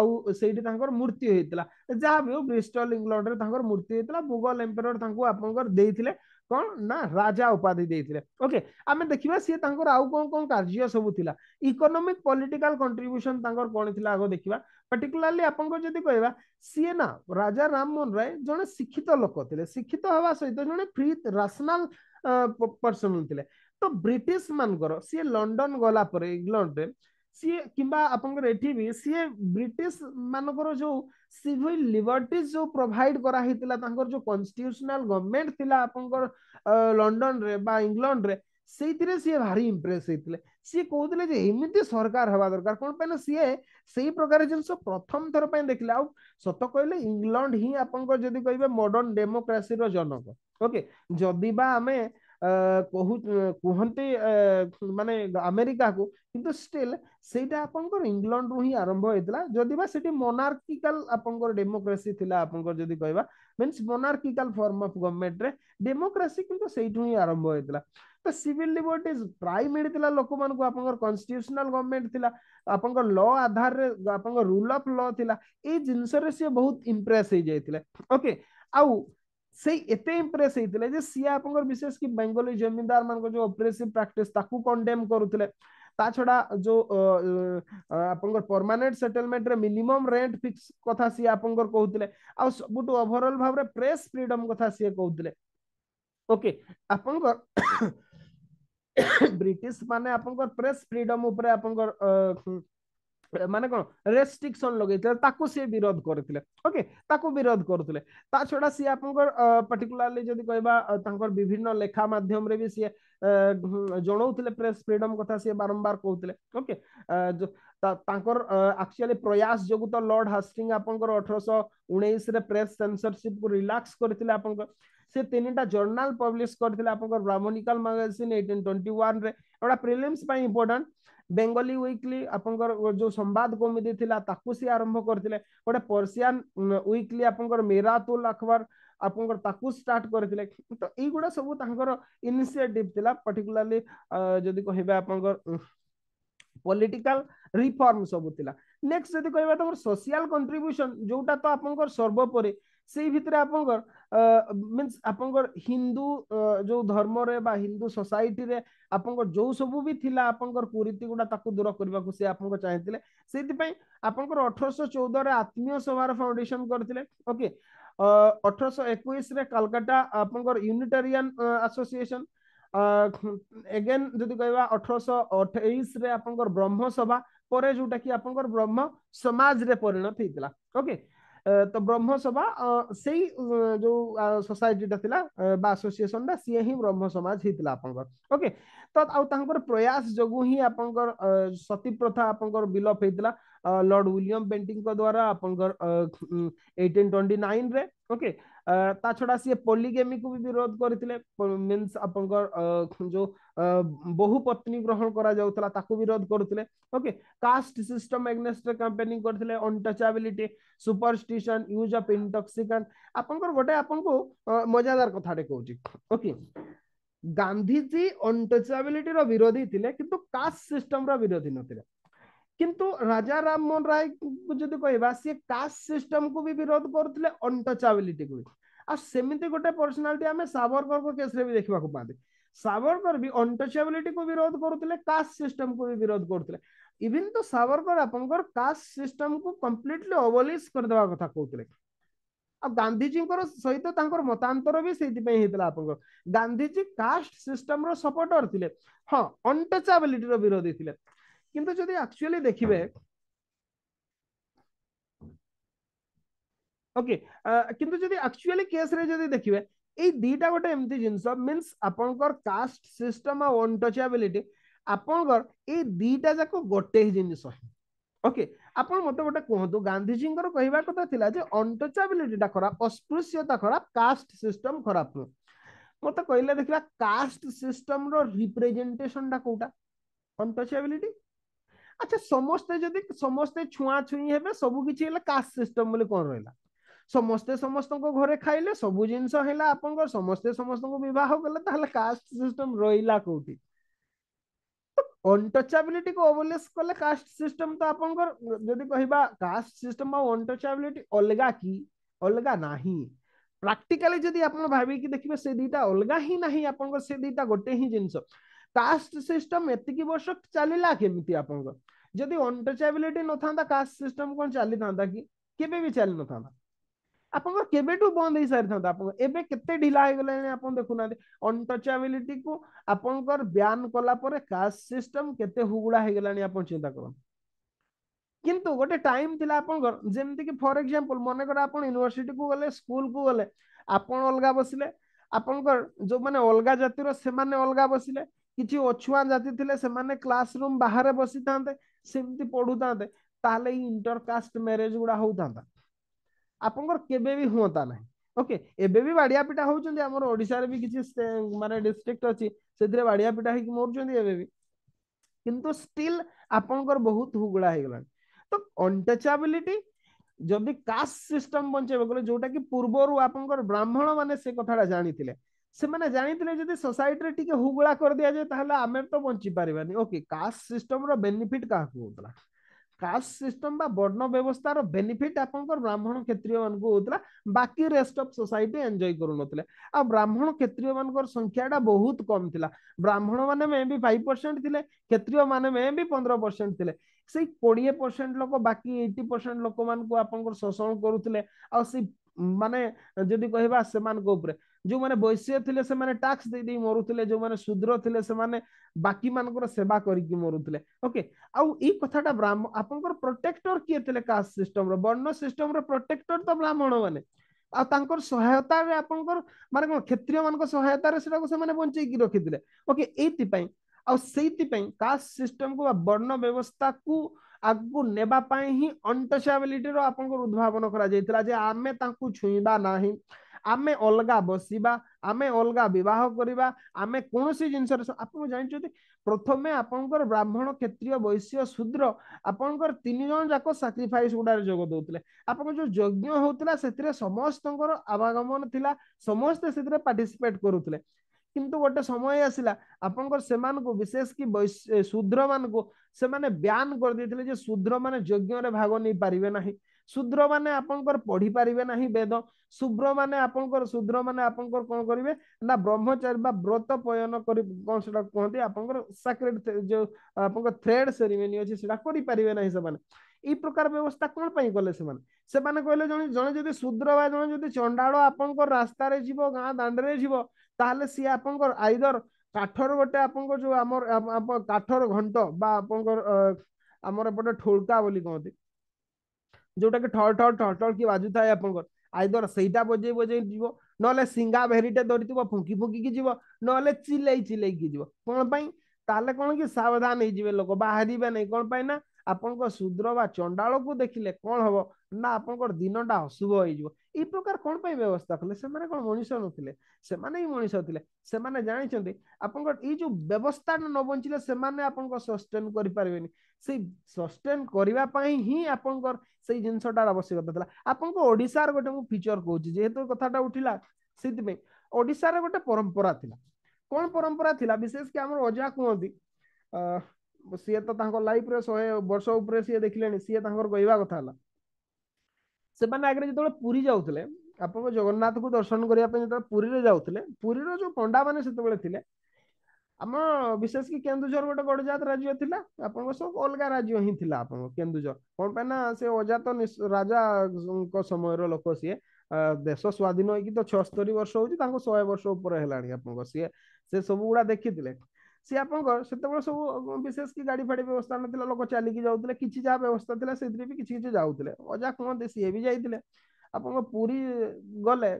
ଆଉ ସେଇଠି ତାଙ୍କର ମୃତ୍ୟୁ ହେଇଥିଲା ଯାହା ବି ହଉ ବ୍ରିଷ୍ଟଲ ଇଂଲଣ୍ଡରେ ତାଙ୍କର ମୃତ୍ୟୁ ହେଇଥିଲା ମୋଗଲ ଏମ୍ପରର ତାଙ୍କୁ ଆପଣଙ୍କର ଦେଇଥିଲେ କ'ଣ ନା ରାଜା ଉପାଧି ଦେଇଥିଲେ ଓକେ ଆମେ ଦେଖିବା ସିଏ ତାଙ୍କର ଆଉ କ'ଣ କ'ଣ କାର୍ଯ୍ୟ ସବୁ ଥିଲା ଇକୋନୋମିକ ପଲିଟିକାଲ କଣ୍ଟ୍ରିବ୍ୟୁସନ ତାଙ୍କର କ'ଣ ଥିଲା ଆଗ ଦେଖିବା ପର୍ଟିକୁଲାରଲି ଆପଣଙ୍କ ଯଦି କହିବା ସିଏ ନା ରାଜା ରାମମୋହନ ରାୟ ଜଣେ ଶିକ୍ଷିତ ଲୋକ ଥିଲେ ଶିକ୍ଷିତ ହେବା ସହିତ ଜଣେ ଫ୍ରି ରାସନାଲ ପର୍ସନ ଥିଲେ ତ ବ୍ରିଟିଶ ମାନଙ୍କର ସିଏ ଲଣ୍ଡନ ଗଲା ପରେ ଇଂଲଣ୍ଡରେ ସିଏ କିମ୍ବା ଆପଣଙ୍କର ଏଠି ବି ସିଏ ବ୍ରିଟିଶ ମାନଙ୍କର ଯୋଉ ସିଭିଲ ଲିବର୍ଟିଜ ଯୋଉ ପ୍ରୋଭାଇଡ କରାହେଇଥିଲା ତାଙ୍କର ଯୋଉ କନଷ୍ଟିଟ୍ୟୁସନାଲ ଗଭର୍ଣ୍ଣମେଣ୍ଟ ଥିଲା ଆପଣଙ୍କର ଲଣ୍ଡନରେ ବା ଇଂଲଣ୍ଡରେ ସେଇଥିରେ ସିଏ ଭାରି ଇମ୍ପ୍ରେସ ହେଇଥିଲେ ସିଏ କହୁଥିଲେ ଯେ ଏମିତି ସରକାର ହେବା ଦରକାର କ'ଣ ପାଇଁ ନା ସିଏ ସେଇ ପ୍ରକାର ଜିନିଷ ପ୍ରଥମ ଥର ପାଇଁ ଦେଖିଲେ ଆଉ ସତ କହିଲେ ଇଂଲଣ୍ଡ ହିଁ ଆପଣଙ୍କର ଯଦି କହିବେ ମଡର୍ଣ୍ଣ ଡେମୋକ୍ରାସିର ଜନକ ଓକେ ଯଦି ବା ଆମେ କହୁ କୁହନ୍ତି ମାନେ ଆମେରିକାକୁ କିନ୍ତୁ ଷ୍ଟିଲ୍ ସେଇଟା ଆପଣଙ୍କର ଇଂଲଣ୍ଡରୁ ହିଁ ଆରମ୍ଭ ହେଇଥିଲା ଯଦି ବା ସେଠି ମୋନାର୍କିକାଲ ଆପଣଙ୍କର ଡେମୋକ୍ରାସି ଥିଲା ଆପଣଙ୍କର ଯଦି କହିବା ମିନ୍ସ ମୋନାର୍କିକାଲ ଫର୍ମ ଅଫ୍ ଗଭର୍ଣ୍ଣମେଣ୍ଟରେ ଡେମୋକ୍ରାସି କିନ୍ତୁ ସେଇଠୁ ହିଁ ଆରମ୍ଭ ହେଇଥିଲା ତ ସିଭିଲ ଲିବର୍ଟିଜ ପ୍ରାୟ ମିଳିଥିଲା ଲୋକମାନଙ୍କୁ ଆପଣଙ୍କର କନଷ୍ଟିଟ୍ୟୁସନାଲ ଗଭର୍ଣ୍ଣମେଣ୍ଟ ଥିଲା ଆପଣଙ୍କ ଲ ଆଧାରରେ ଆପଣଙ୍କ ରୁଲ ଅଫ୍ ଲ ଥିଲା ଏଇ ଜିନିଷରେ ସିଏ ବହୁତ ଇମ୍ପ୍ରେସ ହେଇଯାଇଥିଲେ ଓକେ ଆଉ से इम्प्रेस होते सी आप विशेष कि बेंगली जमीदार मान जो अप्रेसीव प्राक्टिस कंडेम करुले ता छड़ा जो परमानेंट सेटलमेंट रे मिनिमम रेंट फिक्स कथा सी आप कहते सब ओवरऑल भाव रे प्रेस फ्रीडम कथा सी कहते ओके आप ब्रिटिश माने आप प्रेस फ्रीडम उपर आप ମାନେ କ'ଣ ରେଷ୍ଟ୍ରିକ୍ସନ ଲଗେଇଥିଲେ ତାକୁ ସିଏ ବିରୋଧ କରିଥିଲେ ଓକେ ତାକୁ ବିରୋଧ କରୁଥିଲେ ତା ଛଡା ସିଏ ଆପଣଙ୍କର ପର୍ଟିକୁଲାରଲି ଯଦି କହିବା ତାଙ୍କର ବିଭିନ୍ନ ଲେଖା ମାଧ୍ୟମରେ ବି ସିଏ ଜଣଉଥିଲେ ପ୍ରେସ୍ ଫ୍ରିଡମ କଥା ସିଏ ବାରମ୍ବାର କହୁଥିଲେ ଓକେ ତାଙ୍କର ଆକ୍ଚୁଆଲି ପ୍ରୟାସ ଯୋଗୁଁ ତ ଲର୍ଡ ହାଷ୍ଟିଂ ଆପଣଙ୍କର ଅଠରଶହ ଉଣେଇଶରେ ପ୍ରେସ୍ ସେନ୍ସରସିପକୁ ରିଲାକ୍ସ କରିଥିଲେ ଆପଣଙ୍କର ସେ ତିନିଟା ଜର୍ନାଲ ପବ୍ଲିଶ କରିଥିଲେ ଆପଣଙ୍କର ବ୍ରାହ୍ମଣିକାଲ ମାଗାଜିନ୍ ଏଇଟିନ୍ ଟ୍ୱେଣ୍ଟି ୱାନ୍ରେ ଏଗୁଡ଼ା ପ୍ରିଲିମ୍ସ ପାଇଁ ଇମ୍ପୋର୍ଟାଣ୍ଟ ବେଙ୍ଗଲୀ ୱିକଲି ଆପଣଙ୍କର ଯୋଉ ସମ୍ବାଦ କୌମୁଦି ଥିଲା ତାକୁ ସେ ଆରମ୍ଭ କରିଥିଲେ ଗୋଟେ ପର୍ସିଆନ ୱିକଲି ଆପଣଙ୍କର ମେରାତୁଲ ଅଖବାର ଆପଣଙ୍କର ତାକୁ ଷ୍ଟାର୍ଟ କରିଥିଲେ ତ ଏଇଗୁଡା ସବୁ ତାଙ୍କର ଇନିସିଏଟିଭ ଥିଲା ପର୍ଟିକୁଲାରଲି ଯଦି କହିବେ ଆପଣଙ୍କର ପଲିଟିକାଲ ରିଫର୍ମ ସବୁ ଥିଲା ନେକ୍ସଟ ଯଦି କହିବା ତମର ସୋସିଆଲ କଣ୍ଟ୍ରିବ୍ୟୁସନ ଯୋଉଟା ତ ଆପଣଙ୍କର ସର୍ବୋପରି ସେଇ ଭିତରେ ଆପଣଙ୍କର ମିନ୍ସ ଆପଣଙ୍କର ହିନ୍ଦୁ ଯୋଉ ଧର୍ମରେ ବା ହିନ୍ଦୁ ସୋସାଇଟିରେ ଆପଣଙ୍କର ଯୋଉ ସବୁ ବି ଥିଲା ଆପଣଙ୍କର କୁରୀତି ଗୁଡା ତାକୁ ଦୂର କରିବାକୁ ସେ ଆପଣଙ୍କ ଚାହିଁଥିଲେ ସେଇଥିପାଇଁ ଆପଣଙ୍କର ଅଠରଶହ ଚଉଦରେ ଆତ୍ମୀୟ ସଭାର ଫାଉଣ୍ଡେସନ କରିଥିଲେ ଓକେ ଅଠରଶହ ଏକୋଇଶରେ କାଲକାଟା ଆପଣଙ୍କର ୟୁନିଟାରିଆନ ଆସୋସିଏସନ ଏଗେନ୍ ଯଦି କହିବା ଅଠରଶହ ଅଠେଇଶରେ ଆପଣଙ୍କର ବ୍ରହ୍ମସଭା ପରେ ଯୋଉଟା କି ଆପଣଙ୍କର ବ୍ରହ୍ମ ସମାଜରେ ପରିଣତ ହେଇଥିଲା ଓକେ तो ब्रह्म सभा से जो सोसाइटी एसोसिएसन सी ही ब्रह्म समाज ही ओके तो आर प्रयास जो ही आप सती प्रथा आप बिलप होता लॉर्ड विलियम पेंटिंग को द्वारा आप एटीन ट्वेंटी नाइन ओके ତାଛଡା ସିଏ ପୋଲିଗେମିକୁ ବି ବିରୋଧ କରିଥିଲେ ମିନ୍ସ ଆପଣଙ୍କର ଯୋଉ ବହୁ ପତ୍ନୀ ଗ୍ରହଣ କରାଯାଉଥିଲା ତାକୁ ବିରୋଧ କରୁଥିଲେ ଓକେ କାଷ୍ଟ ସିଷ୍ଟମ ଏଗନେଷ୍ଟରେ କ୍ୟାମ୍ପେନିଂ କରିଥିଲେ ଅନଟଚାବିଲିଟି ସୁପରଷ୍ଟିସନ ୟୁଜ୍ ଅଫ ଇଣ୍ଟକ୍ସିକାଣ୍ଟ ଆପଣଙ୍କର ଗୋଟେ ଆପଣଙ୍କୁ ମଜାଦାର କଥାଟେ କହୁଛି ଓକେ ଗାନ୍ଧିଜୀ ଅନଟଚାବିଲିଟିର ବିରୋଧୀ ଥିଲେ କିନ୍ତୁ କାଷ୍ଟ ସିଷ୍ଟମର ବିରୋଧୀ ନଥିଲେ किंतु राजा राम मोहन राय जो जदि कहबा सिस्टम को भी विरोध करथले को आ गोटे पर्सनालिटी आमे सावरकर केस रे भी देखबा पाते सावरकर भी अनटचेबिलिटी को विरोध करथले कास्ट सिस्टम को भी विरोध करथले इवन तो सावरकर अपनकर सिस्टम को कंप्लीटली अबोलिश कर देबा कथा कहतले आ गांधी सहित मतांतर भी सेति पे हेतला अपनकर कास्ट सिस्टम रो सपोर्टर थिले हां अनटचेबिलिटी रो विरोधी थिले কিন্তু যদি ଆକ୍ଚୁଆଲି ଦେଖିବେ ଓକେ କିନ୍ତୁ ଯଦି ଆକ୍ଚୁଆଲି କେସ୍ରେ ଯଦି ଦେଖିବେ ଏଇ ଦିଟା ଗୋଟେ ଏମିତି ଜିନିଷ ମିନ୍ସ ଆପଣଙ୍କର କାଷ୍ଟ ସିଷ୍ଟମ ଆଉ ଅନଟଚେବିଲିଟି ଆପଣଙ୍କର ଏଇ ଦିଟା ଯାକ ଗୋଟେ ହିଁ ଜିନିଷ ଓକେ ଆପଣ ମୋତେ ଗୋଟେ କୁହନ୍ତୁ ଗାନ୍ଧିଜୀଙ୍କର କହିବା କଥା ଥିଲା ଯେ ଅନଟଚେବିଲିଟିଟା ଖରାପ ଅସ୍ପୃଶ୍ୟତା ଖରାପ କାଷ୍ଟ ସିଷ୍ଟମ ଖରାପ ନୁହଁ ମୋତେ କହିଲେ ଦେଖିବା କାଷ୍ଟ ସିଷ୍ଟମର ରିପ୍ରେଜେଣ୍ଟେସନଟା କୋଉଟା ଅନଟଚେବିଲିଟି अच्छा समस्ते जदि समस्ते छुआ छुई हे सब किसी कास्ट सिस्टम कौन रहा समस्ते समस्त घरे खाइले सब जिनसा आप समस्ते समस्त बहुत गले कास्ट सिस्टम रहा कौटी अनटचाबिलिटी को ओवरलेस कले कास्ट सिस्टम तो आप कह कास्ट सिस्टम अनटचाबिलिटी अलग कि अलग ना प्राक्टिकाली जब आप भाविकी देखिए से दीटा अलग ही ना आप दीटा गोटे ही जिनसे କାଷ୍ଟ ସିଷ୍ଟମ ଏତିକି ବର୍ଷ ଚାଲିଲା କେମିତି ଆପଣଙ୍କର ଯଦି ଅନଟଚାବିଲିଟି ନଥାନ୍ତା କାଷ୍ଟ ସିଷ୍ଟମ କଣ ଚାଲିଥାନ୍ତା କି କେବେ ବି ଚାଲିନଥାନ୍ତା ଆପଣଙ୍କର କେବେଠୁ ବନ୍ଦ ହେଇସାରିଥାନ୍ତା ଆପଣ ଏବେ କେତେ ଢିଲା ହେଇଗଲାଣି ଆପଣ ଦେଖୁନାହାନ୍ତି ଅନଟଚାବିଲିଟିକୁ ଆପଣଙ୍କର ବ୍ୟାନ୍ କଲା ପରେ କାଷ୍ଟ ସିଷ୍ଟମ କେତେ ହୁଗୁଡ଼ା ହେଇଗଲାଣି ଆପଣ ଚିନ୍ତା କରନ୍ତୁ କିନ୍ତୁ ଗୋଟେ ଟାଇମ ଥିଲା ଆପଣଙ୍କର ଯେମିତିକି ଫର ଏକ୍ସାମ୍ପଲ ମନେକର ଆପଣ ୟୁନିଭର୍ସିଟିକୁ ଗଲେ ସ୍କୁଲକୁ ଗଲେ ଆପଣ ଅଲଗା ବସିଲେ ଆପଣଙ୍କର ଯୋଉମାନେ ଅଲଗା ଜାତିର ସେମାନେ ଅଲଗା ବସିଲେ किसी अछुआ जाति थे क्लास रूम बाहर बसी था पढ़ु पढ़ुता इंटरकास्ट मेरेज गुड़ा होता आप हाँ ना ओके एबे भी बाड़िया पिटा होशार भी कि मान डिस्ट्रिक्ट अच्छी से बाड़िया पिटा हो किंतु स्टिल आपंकर बहुत हुगुड़ा हो तो अंटचाबिलिटी जदि कास्ट सिस्टम बचे गोटा कि पूर्वर आप ब्राह्मण मान से कथा जानी ସେମାନେ ଜାଣିଥିଲେ ଯଦି ସୋସାଇଟିରେ ଟିକେ ହୁଗୁଳା କରିଦିଆଯାଏ ତାହେଲେ ଆମେ ତ ବଞ୍ଚି ପାରିବାନି ଓକେ କାଷ୍ଟ ସିଷ୍ଟମର ବେନିଫିଟ କାହାକୁ ହଉଥିଲା କାଷ୍ଟ ସିଷ୍ଟମ ବା ବର୍ଣ୍ଣ ବ୍ୟବସ୍ଥାର ବେନିଫିଟ ଆପଣଙ୍କର ବ୍ରାହ୍ମଣ କ୍ଷତ୍ରିୟ ମାନଙ୍କୁ ହଉଥିଲା ବାକି ରେଷ୍ଟ ଅଫ ସୋସାଇଟି ଏନ୍ଜୟ କରୁନଥିଲେ ଆଉ ବ୍ରାହ୍ମଣ କ୍ଷତ୍ରିୟ ମାନଙ୍କର ସଂଖ୍ୟାଟା ବହୁତ କମ ଥିଲା ବ୍ରାହ୍ମଣ ମାନେ ମେ ବି ଫାଇଭ ପରସେଣ୍ଟ ଥିଲେ କ୍ଷତ୍ରିୟ ମାନେ ମେ ବି ପନ୍ଦର ପରସେଣ୍ଟ ଥିଲେ ସେଇ କୋଡିଏ ପରସେଣ୍ଟ ଲୋକ ବାକି ଏଇଟି ପରସେଣ୍ଟ ଲୋକମାନଙ୍କୁ ଆପଣଙ୍କର ଶୋଷଣ କରୁଥିଲେ ଆଉ ସେ ମାନେ ଯଦି କହିବା ସେମାନଙ୍କ ଉପରେ जो मैंने वैश्य ଥିଲେ ସେମାନେ ଟ୍ୟାକ୍ସ ଦେଇ ଦେଇ ମରୁଥିଲେ ଯୋଉମାନେ ଶୂଦ୍ର ଥିଲେ ସେମାନେ ବାକି ମାନଙ୍କର ସେବା କରିକି ମରୁଥିଲେ ଓକେ ଆଉ ଏଇ କଥାଟା ବ୍ରାହ୍ମଣ ଆପଣଙ୍କର ପ୍ରୋଟେକ୍ଟର କିଏ ଥିଲେ କାଷ୍ଟ ସିଷ୍ଟମର ବର୍ଣ୍ଣ ସିଷ୍ଟମର ପ୍ରୋଟେକ୍ଟର ତ ବ୍ରାହ୍ମଣ ମାନେ ଆଉ ତାଙ୍କର ସହାୟତାରେ ଆପଣଙ୍କର ମାନେ କଣ କ୍ଷତ୍ରିୟ ମାନଙ୍କ ସହାୟତାରେ ସେଟାକୁ ସେମାନେ ବଞ୍ଚେଇକି ରଖିଥିଲେ ଓକେ ଏଇଥିପାଇଁ ଆଉ ସେଇଥିପାଇଁ କାଷ୍ଟ ସିଷ୍ଟମକୁ ବା ବର୍ଣ୍ଣ ବ୍ୟବସ୍ଥାକୁ ଆଗକୁ ନେବା ପାଇଁ ହିଁ ଅଣ୍ଟଚାବିଲିଟିର ଆପଣଙ୍କର ଉଦ୍ଭାବନ କରାଯାଇଥିଲା ଯେ ଆମେ ତାଙ୍କୁ ଛୁଇଁବା ନାହିଁ ଆମେ ଅଲଗା ବସିବା ଆମେ ଅଲଗା ବିବାହ କରିବା ଆମେ କୌଣସି ଜିନିଷରେ ଆପଣ ଜାଣିଛନ୍ତି ପ୍ରଥମେ ଆପଣଙ୍କର ବ୍ରାହ୍ମଣ କ୍ଷେତ୍ରୀୟ ବୈଶ୍ୟ ଶୂଦ୍ର ଆପଣଙ୍କର ତିନି ଜଣ ଯାକ ସାକ୍ରିଫାଇସ୍ ଗୁଡାରେ ଯୋଗ ଦଉଥିଲେ ଆପଣ ଯୋଉ ଯଜ୍ଞ ହଉଥିଲା ସେଥିରେ ସମସ୍ତଙ୍କର ଆବାଗମନ ଥିଲା ସମସ୍ତେ ସେଥିରେ ପାର୍ଟିସିପେଟ କରୁଥିଲେ କିନ୍ତୁ ଗୋଟେ ସମୟ ଆସିଲା ଆପଣଙ୍କର ସେମାନଙ୍କୁ ବିଶେଷ କି ଶୂଦ୍ର ମାନଙ୍କୁ ସେମାନେ ବ୍ୟାନ କରିଦେଇଥିଲେ ଯେ ଶୂଦ୍ର ମାନେ ଯଜ୍ଞରେ ଭାଗ ନେଇ ପାରିବେ ନାହିଁ ଶୂଦ୍ର ମାନେ ଆପଣଙ୍କର ପଢି ପାରିବେ ନାହିଁ ବେଦ ଶୁଭ୍ର ମାନେ ଆପଣଙ୍କର ଶୂଦ୍ର ମାନେ ଆପଣଙ୍କର କଣ କରିବେ ନା ବ୍ରହ୍ମଚାରୀ ବା ବ୍ରତ ପୟନ କରି କଣ ସେଟା କୁହନ୍ତି ଆପଣଙ୍କର ସାକ୍ରେଡ ଯୋଉ ଆପଣଙ୍କର ଥ୍ରେଡ ସେରିମନି ଅଛି ସେଟା କରିପାରିବେ ନାହିଁ ସେମାନେ ଏଇ ପ୍ରକାର ବ୍ୟବସ୍ଥା କଣ ପାଇଁ କଲେ ସେମାନେ ସେମାନେ କହିଲେ ଜଣେ ଜଣେ ଯଦି ଶୂଦ୍ର ବା ଜଣେ ଯଦି ଚଣ୍ଡାଳ ଆପଣଙ୍କ ରାସ୍ତାରେ ଯିବ ଗାଁ ଦାଣ୍ଡରେ ଯିବ ତାହେଲେ ସିଏ ଆପଣଙ୍କର ଆଇଦର କାଠର ଗୋଟେ ଆପଣଙ୍କ ଯୋଉ ଆମର କାଠର ଘଣ୍ଟ ବା ଆପଣଙ୍କର ଆମର ଏପଟେ ଠୋଳକା ବୋଲି କହନ୍ତି ଯୋଉଟାକି ଠଳ ଠଳ ଠଳ ଠଳ କି ବାଜୁଥାଏ ଆପଣଙ୍କର ଆଇଦର ସେଇଟା ବଜେଇ ବଜେଇ ଯିବ ନହେଲେ ସିଙ୍ଗା ଭେରିଟେ ଧରିଥିବ ଫୁଙ୍କି ଫୁଙ୍କିକି ଯିବ ନହେଲେ ଚିଲେଇ ଚିଲେଇକି ଯିବ କଣ ପାଇଁ ତାହେଲେ କଣ କି ସାବଧାନ ହେଇଯିବେ ଲୋକ ବାହାରିବେ ନାହିଁ କଣ ପାଇଁ ନା ଆପଣଙ୍କ ଶୂଦ୍ର ବା ଚଣ୍ଡାଳକୁ ଦେଖିଲେ କଣ ହବ ନା ଆପଣଙ୍କର ଦିନଟା ଅଶୁଭ ହେଇଯିବ ଏଇ ପ୍ରକାର କଣ ପାଇଁ ବ୍ୟବସ୍ଥା କଲେ ସେମାନେ କଣ ମଣିଷ ନଥିଲେ ସେମାନେ ହିଁ ମଣିଷ ଥିଲେ ସେମାନେ ଜାଣିଛନ୍ତି ଆପଣଙ୍କର ଏଇ ଯୋଉ ବ୍ୟବସ୍ଥା ନ ବଞ୍ଚିଲେ ସେମାନେ ଆପଣଙ୍କ ସଷ୍ଟେନ୍ କରିପାରିବେନି से सस्टेन करने हिं से आवश्यकता था आपशार गोटे मुझे फिचर कौच जेहेतु कथा उठिला से ओडार गोटे परंपरा थी कौन परंपरा थी विशेषकर आम अजा कहती सीए तो लाइफ रहा वर्ष उपरे सी देखिले सीए कहवा कथा से आगे जो पूरी जाऊप जगन्नाथ को दर्शन करने जो पूरी जाऊ पुरीर जो पंडा मैंने ଆମ ବିଶେଷ କି କେନ୍ଦୁଝର ଗୋଟେ ଗଡ଼ଜାତ ରାଜ୍ୟ ଥିଲା ଆପଣଙ୍କ ସବୁ ଅଲଗା ରାଜ୍ୟ ହିଁ ଥିଲା ଆପଣଙ୍କ କେନ୍ଦୁଝର କଣ ପାଇଁ ନା ସେ ଅଜାତ ରାଜାଙ୍କ ସମୟର ଲୋକ ସିଏ ଦେଶ ସ୍ୱାଧୀନ ହେଇକି ତ ଛଅସ୍ତରୀ ବର୍ଷ ହଉଛି ତାଙ୍କୁ ଶହେ ବର୍ଷ ଉପରେ ହେଲାଣି ଆପଣଙ୍କ ସିଏ ସେ ସବୁ ଗୁଡା ଦେଖିଥିଲେ ସିଏ ଆପଣଙ୍କ ସେତେବେଳେ ସବୁ ବିଶେଷ କି ଗାଡି ଫାଡି ବ୍ୟବସ୍ଥା ନଥିଲା ଲୋକ ଚାଲିକି ଯାଉଥିଲେ କିଛି ଯାହା ବ୍ୟବସ୍ଥା ଥିଲା ସେଥିରେ ବି କିଛି କିଛି ଯାଉଥିଲେ ଅଜା କୁହନ୍ତି ସିଏ ବି ଯାଇଥିଲେ ଆପଣଙ୍କ ପୁରୀ ଗଲେ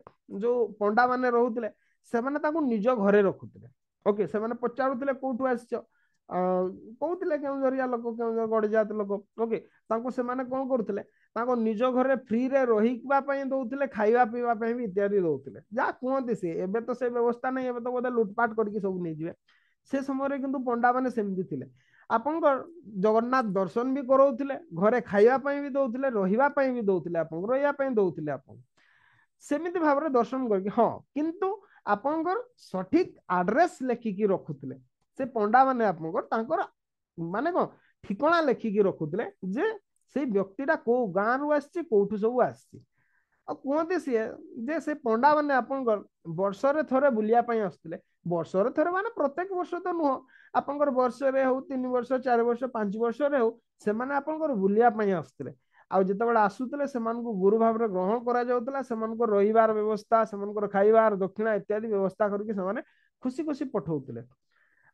ଯୋଉ ପଣ୍ଡାମାନେ ରହୁଥିଲେ ସେମାନେ ତାଙ୍କୁ ନିଜ ଘରେ ରଖୁଥିଲେ ओके से माने पचारु थिले कोठु आछ कहते जरिया लोक के गड़जात लोक ओके से माने कौन करुले निज घर फ्री रे रही दौले खावा पीवा भी इत्यादि दौले जहाँ कहते सी एवं तो से व्यवस्था नहीं तो बोलते लुटपाट कर सब नहीं से समय कि पंडा मैंने सेमती थे आपं जगन्नाथ दर्शन भी कराते घरे खाई भी दौले रही दौले आप रही दौले आप दर्शन कर हाँ कितना ଆପଣଙ୍କର ସଠିକ ଆଡ୍ରେସ୍ ଲେଖିକି ରଖୁଥିଲେ ସେ ପଣ୍ଡାମାନେ ଆପଣଙ୍କର ତାଙ୍କର ମାନେ କ'ଣ ଠିକଣା ଲେଖିକି ରଖୁଥିଲେ ଯେ ସେଇ ବ୍ୟକ୍ତିଟା କୋଉ ଗାଁରୁ ଆସିଛି କୋଉଠୁ ସବୁ ଆସିଛି ଆଉ କୁହନ୍ତି ସିଏ ଯେ ସେ ପଣ୍ଡାମାନେ ଆପଣଙ୍କର ବର୍ଷରେ ଥରେ ବୁଲିବା ପାଇଁ ଆସୁଥିଲେ ବର୍ଷରେ ଥରେ ମାନେ ପ୍ରତ୍ୟେକ ବର୍ଷ ତ ନୁହଁ ଆପଣଙ୍କର ବର୍ଷରେ ହଉ ତିନି ବର୍ଷ ଚାରି ବର୍ଷ ପାଞ୍ଚ ବର୍ଷରେ ହଉ ସେମାନେ ଆପଣଙ୍କର ବୁଲିବା ପାଇଁ ଆସୁଥିଲେ ଆଉ ଯେତେବେଳେ ଆସୁଥିଲେ ସେମାନଙ୍କୁ ଗୁରୁ ଭାବରେ ଗ୍ରହଣ କରାଯାଉଥିଲା ସେମାନଙ୍କର ରହିବାର ବ୍ୟବସ୍ଥା ସେମାନଙ୍କର ଖାଇବାର ଦକ୍ଷିଣା ଇତ୍ୟାଦି ବ୍ୟବସ୍ଥା କରିକି ସେମାନେ ଖୁସି ଖୁସି ପଠଉଥିଲେ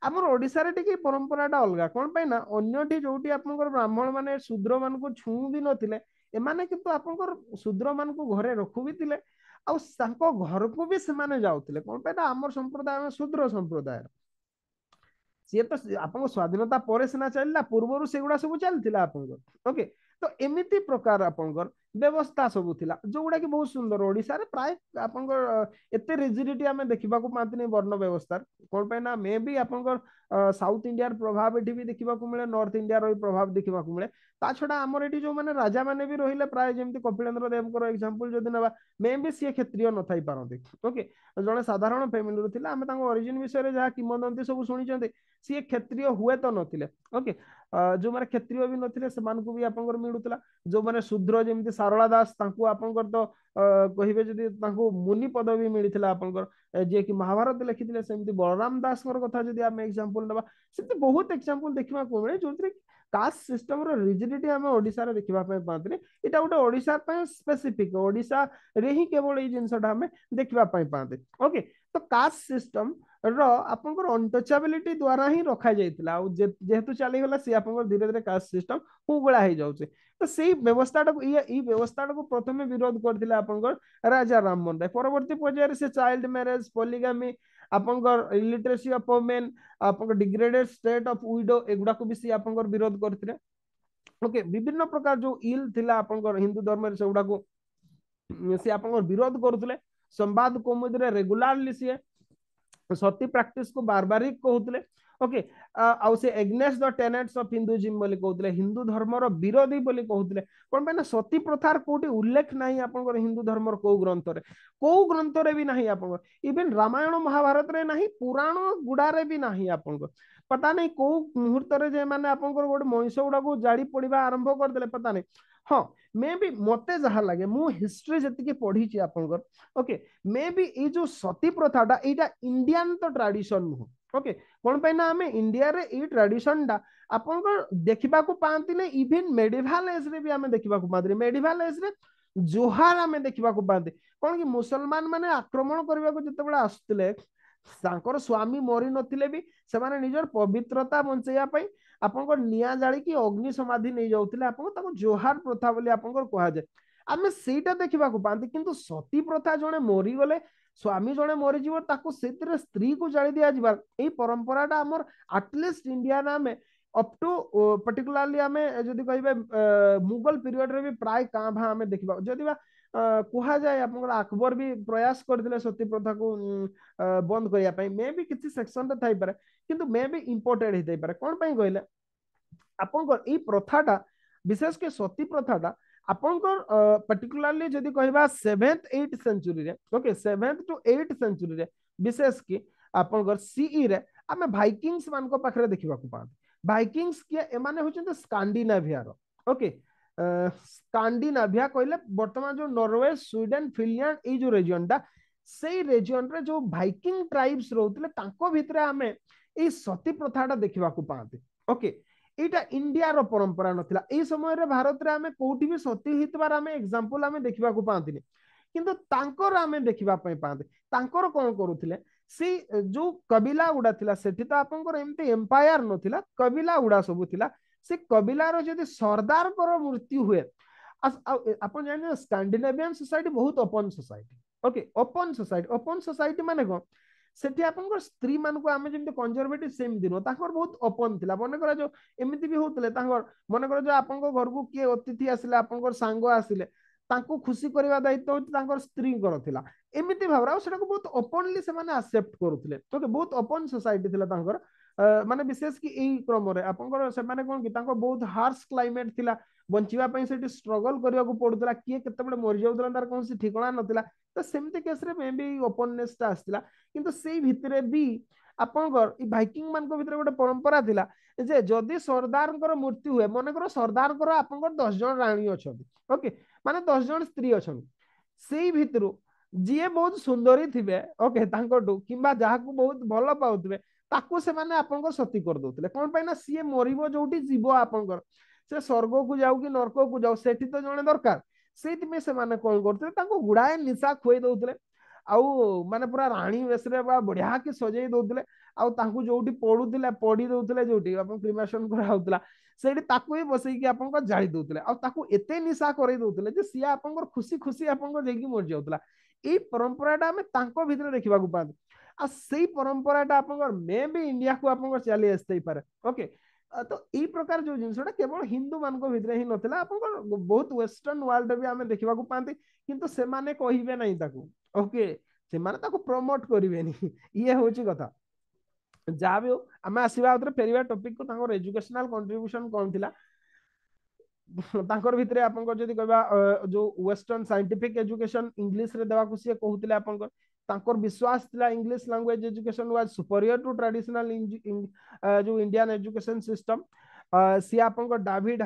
ଆମର ଓଡିଶାରେ ଟିକେ ପରମ୍ପରାଟା ଅଲଗା କଣ ପାଇଁ ନା ଅନ୍ୟଠି ଯୋଉଠି ଆପଣଙ୍କର ବ୍ରାହ୍ମଣ ମାନେ ଶୂଦ୍ର ମାନଙ୍କୁ ଛୁଁ ବି ନଥିଲେ ଏମାନେ କିନ୍ତୁ ଆପଣଙ୍କର ଶୂଦ୍ର ମାନଙ୍କୁ ଘରେ ରଖୁ ବି ଥିଲେ ଆଉ ତାଙ୍କ ଘରକୁ ବି ସେମାନେ ଯାଉଥିଲେ କଣ ପାଇଁ ନା ଆମର ସମ୍ପ୍ରଦାୟ ଆମେ ଶୂଦ୍ର ସମ୍ପ୍ରଦାୟର ସିଏ ତ ଆପଣଙ୍କ ସ୍ଵାଧୀନତା ପରେ ସିନା ଚାଲିଲା ପୂର୍ବରୁ ସେଗୁଡା ସବୁ ଚାଲିଥିଲା ଆପଣଙ୍କର ଓକେ ତ ଏମିତି ପ୍ରକାର ଆପଣଙ୍କର ବ୍ୟବସ୍ଥା ସବୁ ଥିଲା ଯୋଉଗୁଡା କି ବହୁତ ସୁନ୍ଦର ଓଡିଶାରେ ପ୍ରାୟ ଆପଣଙ୍କର ଏତେ ରିଜିଡିଟି ଆମେ ଦେଖିବାକୁ ପାଆନ୍ତିନି ବର୍ଣ୍ଣ ବ୍ୟବସ୍ଥାରେ କଣ ପାଇଁ ନା ମେ ବି ଆପଣଙ୍କର ସାଉଥ ଇଣ୍ଡିଆର ପ୍ରଭାବ ଏଠି ବି ଦେଖିବାକୁ ମିଳେ ନର୍ଥ ଇଣ୍ଡିଆର ବି ପ୍ରଭାବ ଦେଖିବାକୁ ମିଳେ ତା ଛଡା ଆମର ଏଠି ଯୋଉମାନେ ରାଜାମାନେ ବି ରହିଲେ ପ୍ରାୟ ଯେମିତି କପିଳେନ୍ଦ୍ର ଦେବଙ୍କର ଏକ୍ସାମ୍ପଲ ଯଦି ନେବା ମେ ବି ସିଏ କ୍ଷତ୍ରିୟ ନଥାଇ ପାରନ୍ତି ଓକେ ଜଣେ ସାଧାରଣ ଫ୍ୟାମିଲିରୁ ଥିଲେ ଆମେ ତାଙ୍କ ଅରିଜିନ ବିଷୟରେ ଯାହା କିମ୍ବଦନ୍ତୀ ସବୁ ଶୁଣିଛନ୍ତି ସିଏ କ୍ଷତ୍ରିୟ ହୁଏତ ନଥିଲେ ଓକେ जो मैंने क्षत्रिय भी ना से भी आप मिलुतला जो मैंने शूद्र जेमिति सारला दास तांकु आपनकर तो कहिबे जदि तांकु मुनि पदवी मिलिथिला आपनकर जे कि महाभारत लेखिथिले सेमिति बलराम दास कर कथा जदि आमे एग्जांपल बहुत एग्जांपल देखिमा को मिले जो कास्ट सिस्टम रो रिजिडिटी आमे ओडिसा रे देखिबा इटा उटा ओडिसा पय स्पेसिफिक ओडिसा रेही केवल ई जिंसडा आमे ओके तो कास्ट सिस्टम रपर अंटचाबिलिटी द्वारा ही रखा जाता जेहेतु चली गला सी आप धीरे धीरे का सिस्टम हुगुला हो जाऊँच तो सही व्यवस्था व्यवस्था को प्रथम विरोध कर राजा राममोहन राय परवर्त पर्यायर से child marriage polygamy illiteracy of women degraded state of widow एगुड़ा भी सी आप विरोध करते ओके विभिन्न प्रकार जो इल थी आप हिंदू धर्म से गुडा सी आप विरोध करवाद संवाद कमुदी सी सती प्राक्टिस को बार बार ही कहते okay against the tenets of Hinduism कहते हिंदू धर्म विरोधी बोली कहते कौन पाई सती प्रथार कौटी उल्लेख ना आप हिंदू धर्म कौ ग्रंथ से कौ ग्रंथ रही आप इवेन रामायण महाभारत ना पुराण गुड़ा भी ना आप पता नहीं कौ मुहूर्त जे मैंने आप गोटे मनीष को जाड़ी पड़ा आरंभ करदे पता नहीं हाँ मे भी मत जहा लगे मु हिस्ट्री जी पढ़ी आपंकर ओके मे भी ये जो सती प्रथाटा यहाँ इंडियान तो ट्राडिशन नुह ओके कौन ना आम इंडिया रे ये ट्राडिशन टा आपंकर देखा पाती ना इवन मेडिभाल एज रे भी आम देखा पाते मेडिभाल एज रे जोहार आम देखा पाते कौन कि मुसलमान मैंने आक्रमण करने को जिते आसुले स्वामी मरी नथिले भी से माने निजर पवित्रता बंचैया पई आपनको निया जाळी की अग्नि समाधि नै जाउथिले आपनको ताको जोहार प्रथा बोली आपनको कहा जाय आमे सेइटा देखिबा को पांति किंतु सती प्रथा जणे मरी गले स्वामी जणे मरी जीव ताको सेतिर स्त्री को जाळी दिया जिवार एई परम्पराटा हमर एटलीस्ट इंडिया नामे अप टू पर्टिकुलरली आमे जदि कहिबे मुगल पीरियड रे भी प्राय कांभा आमे देखिबा जदिबा कुहा जाए आप अकबर भी प्रयास करते सती प्रथा को बंद करने मे भी किसी सेक्शन थे कि मे भी इम्पोर्टेड होते कौन कहले आप प्रथाटा विशेषकर सती प्रथाटा आपंकर पर्टिकुलाली जी कह seventh eight century okay seventh to eight century विशेषकि आप आम भाइकिंगस मान पाखे देखा पाते भाइकिंगस किए एम स्कांडिनाभिया ओके okay. स्कांडिनाभिया कहले बर्तमान जो नरवे स्वीडन फिनलैंड ये रेजियन टा से रेजियन रे जो भाईकिंग ट्राइब्स रोते भितर आम ये सती प्रथा देखा पाते ओके यहाँ इंडिया परंपरा ना ये समय रे भारत रे आम कौट भी सती होता आम एक्जामपल आम देखा पाते किर आम देखा पाते कौन करुले जो कबिला उड़ा था से तो आप एमपायर ना कबिला उड़ा सबूला ସେ କବିଲାର ଯଦି ସର୍ଦ୍ଦାରଙ୍କର ମୃତ୍ୟୁ ହୁଏ ଆପଣ ଜାଣିବେ ସ୍କାଣ୍ଡିନେଭିଆନ ସୋସାଇଟି ବହୁତ open society okay open society open society ମାନେ କ'ଣ ସେଠି ଆପଣଙ୍କର ସ୍ତ୍ରୀ ମାନଙ୍କୁ ଆମେ ଯେମିତି କନଜରଭେଟିଭ ସେମିତି ନୁହଁ ତାଙ୍କର ବହୁତ ଓପନ୍ ଥିଲା ମନେକର ଯୋଉ ଏମିତି ବି ହଉଥିଲେ ତାଙ୍କର ମନେକର ଯୋଉ ଆପଣଙ୍କ ଘରକୁ କିଏ ଅତିଥି ଆସିଲେ ଆପଣଙ୍କର ସାଙ୍ଗ ଆସିଲେ ତାଙ୍କୁ ଖୁସି କରିବା ଦାୟିତ୍ୱ ହଉଛି ତାଙ୍କର ସ୍ତ୍ରୀଙ୍କର ଥିଲା ଏମିତି ଭାବରେ ଆଉ ସେଟାକୁ ବହୁତ ଓପନଲି ସେମାନେ ଆକ୍ସେପ୍ଟ କରୁଥିଲେ ଓକେ ବହୁତ ଓପନ୍ ସୋସାଇଟି ଥିଲା ତାଙ୍କର माने विशेष कि ए क्रम से माने कोन बहुत हार्स क्लाइमेट थिला बंचिबा स्ट्रगल करने को पडतला के केते बडे मर जाउ दलन तार कोन से ठिकणा केस रे मे बी ओपननेस ता आस्तला किंतु भाइकिंग मान को भितरे बडे परंपरा थिला जे जदी सरदारंकर मृत्यु हुए मन कर सरदार दस जन राणी अच्छा ओके माने दस जन स्त्री अच्छा सेइ भितरु जिए बहुत सुंदरी थिबे ओके तांको बहुत भल पाउथिबे ताको सती कर दौले कोन पई मर जो मरिबो आप स्वर्ग को जाउ कि नरक को जाउ सेठी तो जणे दरकार से माने कोन गुडाए निसा खोई दोतले आउ माने पूरा राणी वेसरे बढ़िया के सजे दौले जो ताको जोंटी पडुतले दौले जो जोंटी आपन क्रिमेशन कराउतला सेठी ताको ही बसे सी आप को खुशी खुशी आपन को देखि मर परंपरा टाइम में ताको भीतर परंपरा मे भी इंडिया को चली आई तो ये प्रकार जो जिन केवल हिंदू मान भर ही ना आप बहुत वेस्टर्न वर्ल्ड भी आम देखा पाते कि कहे नाके प्रमोट करें ये हूँ कथा जहाँ भी आम आसवा फेर टपिक को एजुकेशनाल कंट्रब्यूशन कौन थी भाग कह जो वेस्टर्न सैंटीफिक एजुकेशन इंग्लीश्रे देवा सी कहते हैं तांकर विश्वास थिला English language education was superior to traditional जो इंडियन एजुकेशन सिस्टम सी आप को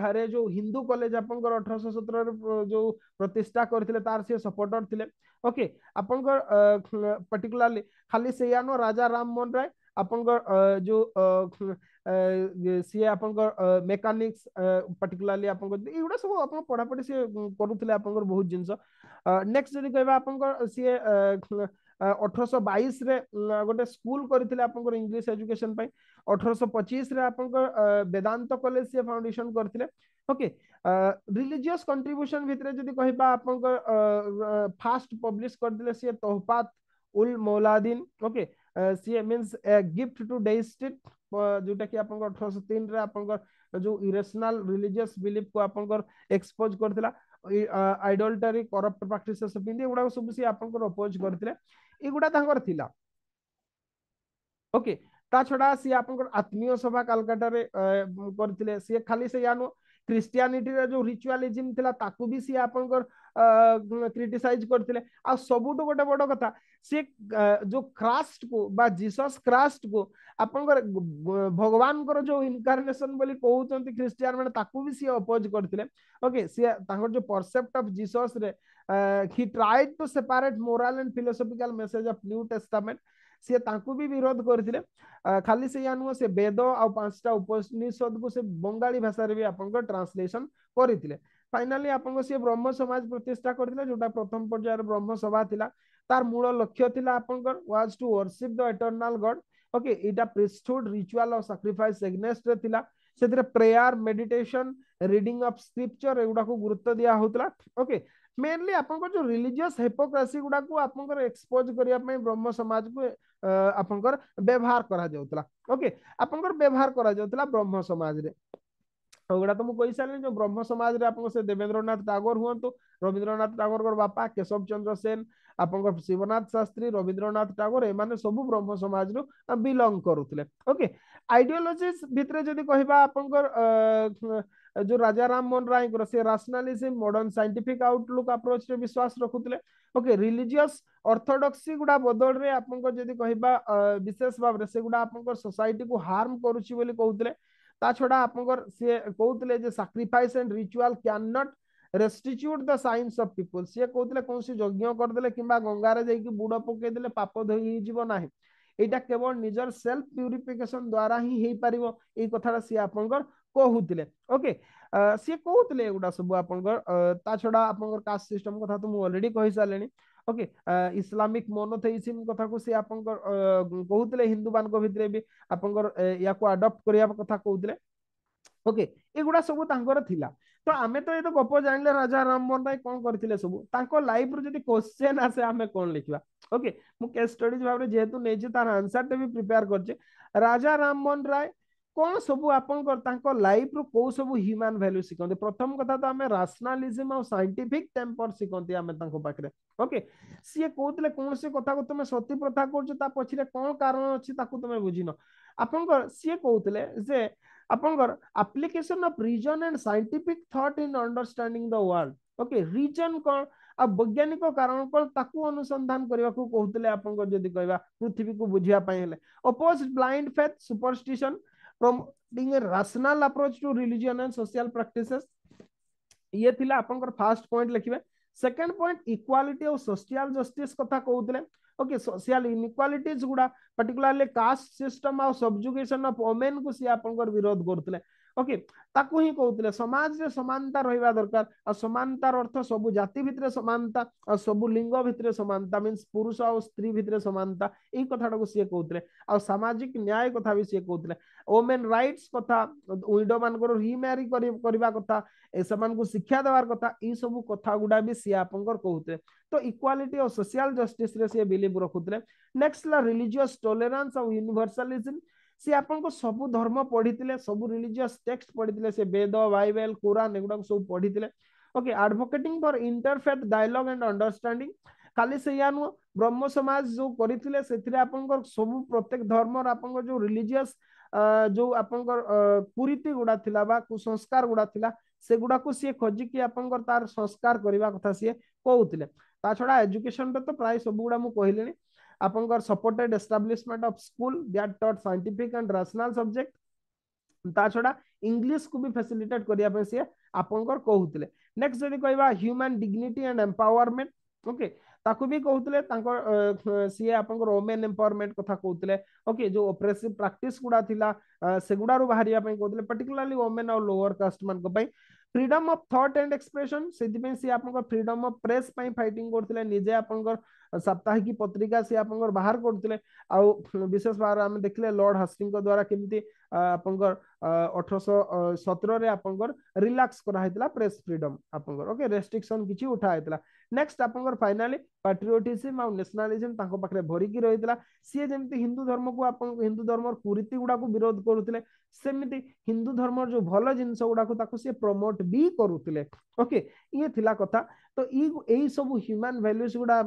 हरे जो हिंदू कॉलेज आपन को 1817 जो प्रतिष्ठा कर सपोर्टर थे ओके आपन पर्टिकुलरली खाली सेयानो राजा राम मोहन राय आप जो सी आप को मैकेनिक्स पर्टिकुलरली आपन को सब आपन पढा पढी से करूथिले बहुत जिंस नेक्स्ट जदी कहबा सी अठरश बैस गोटे स्कूल कर एजुकेशन अठरश पचीस वेदांत कलेज सी फाउंडेसन करते ओके रिलीजियस कंट्रीब्यूशन भितर जी कह फास्ट पब्लीश करते तोहपात उल मौलादीन ओके सी means gift to deists जोटा कि अठरश जो इरेसनाल रिलीजियस बिलीफ को आप एक्सपोज कर आइडोलटरी करप्ट प्राक्टिस पिंधे गुड़ाक सब सी आप करते ଏଗୁଡା ତାଙ୍କର ଥିଲା ଓକେ ତା ଛଡା ସିଏ ଆପଣଙ୍କର ଆତ୍ମୀୟ ସଭା କାଲକାଟାରେ କରିଥିଲେ ସିଏ ଖାଲି ସେଇଆ ନୁହଁ क्रिस्टियानिटी जो रिचुआलीजम थिला ताकू भी सी आपनकर क्रिटिसाइज करथिले आ सबुटो गोटे बड़ कथा से जो क्रास्ट को बा जीसस क्रास्ट को आपनकर भगवान कर जो इनकारनेशन बोली कहउचंती क्रिस्टियन माने ताकू भी सी अपोज करथिले ओके से तांकर जो परसेप्ट ऑफ जीसस रे he tried to separate moral and philosophical message of New Testament सी ताकू भी विरोध करथिले खाली से या नुह से बेद आ पांचटा उपनिषद को बंगा भाषा भी आप ट्रांसलेसन करते फाइनाली आपन ब्रह्म समाज प्रतिष्ठा करथिले प्रथम पर्याय ब्रह्म सभा थिला तार मूल लक्ष्य थी आप was to worship the eternal God okay यहाँ प्रिस्टहुड रिचुआल और सैक्रिफाइस एग्नेस्ट रे prayer meditation prayer meditation reading एगुडा गुरुत्व दिया ଗୁରୁତ୍ୱ ओके ହଉଥିଲା मेनली आप जो रिलीजियस हेपोक्रेसी गुडा को आप एक्सपोज करने ब्रह्म समाज को आपंकर व्यवहार करा जाउतला ओके आपंकर व्यवहार करा जाउतला ब्रह्म समाज रे ओगुडा तो मु कहि साले जो ब्रह्म समाज रे आपंकर से देवेंद्रनाथ टागोर हुंतु रवींद्रनाथ टागोर कर बापा केशव चंद्र सेन आपंकर शिवनाथ शास्त्री रवींद्रनाथ टागोर ए माने सब ब्रह्म समाज रु बिलोंग करुतले ओके आइडियोलॉजीज भितरे जदी कहबा आपंकर जो Raja Ram Mohan Roy rationalism modern scientific outlook approach विश्वास रखुले ओके रिलीजियस अर्थोडक्सी गुडा बदल रे आपनको जदी कहबा विशेष भाव रे से गुडा आपनको सोसाइटी को हार्म करूची बोली कहउतले ता छोडा आपनको से कहउतले जे sacrifice and ritual can not restitute the science of people से कहउतले कोनसी यज्ञ कर देले किबा गंगा रे जेकि बुडो पके देले पाप धई जीव नाही एटा केवल निजर सेल्फ प्यूरिफिकेशन द्वारा ही हेई परिवो ए कथा सी आपनको କହୁଥିଲେ ଓକେ ସିଏ କହୁଥିଲେ ଏଗୁଡା ସବୁ ଆପଣଙ୍କର ତା ଛଡା ଆପଣଙ୍କର କାଷ୍ଟ ସିଷ୍ଟମ କଥା ତ ମୁଁ ଅଲରେଡି କହିସାରିଲିଣି ଓକେ ଇସଲାମିକ ମୋନୋଥେଇସିମ କଥାକୁ ସେ ଆପଣଙ୍କର କହୁଥିଲେ ହିନ୍ଦୁମାନଙ୍କ ଭିତରେ ବି ଆପଣଙ୍କର ୟାକୁ ଆଡପ୍ଟ କରିବା କଥା କହୁଥିଲେ ଓକେ ଏଗୁଡା ସବୁ ତାଙ୍କର ଥିଲା ତ ଆମେ ତ ଏତ ଗପ ଜାଣିଲେ ରାଜା ରାମମୋହନ ରାୟ କଣ କରିଥିଲେ ସବୁ ତାଙ୍କ ଲାଇଫରୁ ଯଦି କ୍ୱେଶ୍ଚେନ୍ ଆସେ ଆମେ କଣ ଲେଖିବା ଓକେ ମୁଁ କେସ୍ ଷ୍ଟଡିଜ ଭାବରେ ଯେହେତୁ ନେଇଛି ତାର ଆନ୍ସରଟା ବି ପ୍ରିପେୟାର କରିଛି ରାଜା ରାମମୋହନ ରାୟ कौन सब आप लाइफ रो सब ह्यूमान भैल्यू शिखते प्रथम कथा तो आम रासनालीजम आइंटिफिक टेम्पर शिखती ओके सी कहते कौन से कथा को तुम सती प्रथा कर पचरे कौन कारण अच्छी तुम बुझ सीए कहते application of reason and scientific thought in understanding the world okay reason कौन आ वैज्ञानिक कारण ताकु अनुसंधान करने को कहते हैं आप पृथ्वी को बुझापाई blind faith superstition from being a rational approach to religion and social practices ये थिला आपनकर फर्स्ट पॉइंट लिखिबे सेकंड पॉइंट इक्वालिटी और सोशल जस्टिस कथा कहउतले ओके सोशल इनइक्वालिटीज गुडा पर्टिकुलरली कास्ट सिस्टम और सबजुगेशन ऑफ वुमेन को से आपनकर विरोध करथले ओके ताकू कहते समाज में सामानता रही दरकार सामानतार अर्थ सब जाति भितर सामानता सब लिंग भितर सामानता मीन पुरुष आ स्त्री भितर सामानता ये कथा को सी कहते हैं सामाजिक न्याय कथा भी सी कहते ओमेन रईट्स कथा विडो मान रिमेरी कथा से शिक्षा देवार कथा ये कथा गुडा भी सी आप कहते तो इक्वालिटी और सोशल जस्टिस रखुते नेक्स्ट रिलीजियस टॉलरेंस और यूनिवर्सलिज्म ସେ ଆପଣଙ୍କ ସବୁ ଧର୍ମ ପଢିଥିଲେ ସବୁ ରିଲିଜିୟସ୍ ଟେକ୍ସଟ ପଢିଥିଲେ ସେ ବେଦ ବାଇବେଲ କୋରାନ ଏଗୁଡାକୁ ସବୁ ପଢିଥିଲେ okay advocating for interfaith dialogue and understanding ଖାଲି ସେଇଆ ନୁହଁ ବ୍ରହ୍ମ ସମାଜ ଯୋଉ କରିଥିଲେ ସେଥିରେ ଆପଣଙ୍କର ସବୁ ପ୍ରତ୍ୟେକ ଧର୍ମର ଆପଣଙ୍କର ଯୋଉ ରିଲିଜିୟସ୍ ଯୋଉ ଆପଣଙ୍କର କୁରୀତି ଗୁଡା ଥିଲା ବା କୁସଂସ୍କାର ଗୁଡା ଥିଲା ସେଗୁଡାକୁ ସିଏ ଖୋଜିକି ଆପଣଙ୍କର ତାର ସଂସ୍କାର କରିବା କଥା ସିଏ କହୁଥିଲେ ତା ଛଡା ଏଜୁକେସନରେ ତ ପ୍ରାୟ ସବୁଗୁଡା ମୁଁ କହିଲିଣି आपंकर supported establishment of school that taught scientific and rational subject ता छड़ा इंग्लीश को भी फैसिलिटेट करिया पे से आपंकर कहउतले नेक्स्ट जदी कहबा human dignity and empowerment okay ताकु भी कहउतले तांको से आपंकर वुमेन एम्पावरमेंट कथा कहउतले ओके जो ओप्रेसिव प्रैक्टिस गुडा थिला सेगुडारु बाहरिया पे कहउतले पर्टिकुलरली वुमेन और लोअर कास्ट मान को पई freedom of thought and expression सेदि पे से आपंकर फ्रीडम ऑफ प्रेस पई फाइटिंग करथिले निजे आपंकर साप्ताहिक पत्रिका सी आप बाहर करते विशेष भाव आम देखिले लर्ड हास्टिंग द्वारा कमी आप अठरश सतर आप रिल्क्स कराई प्रेस फ्रीडम आप रेस्ट्रिक्शन किसी उठाई नेक्स्ट आप फाइनाली पाट्रिओटिजम आसनालीजम पाखे की रही है सीए जमी हिंदू धर्म को आप हिंदू धर्म कुरीति गुड़ाक विरोध करुले सेमती हिंदू धर्म जो भल जिन गुड़ाक प्रमोट भी करुते ओके ये कथा तो ये सब ह्यूमान भैल्यूज गुड़ा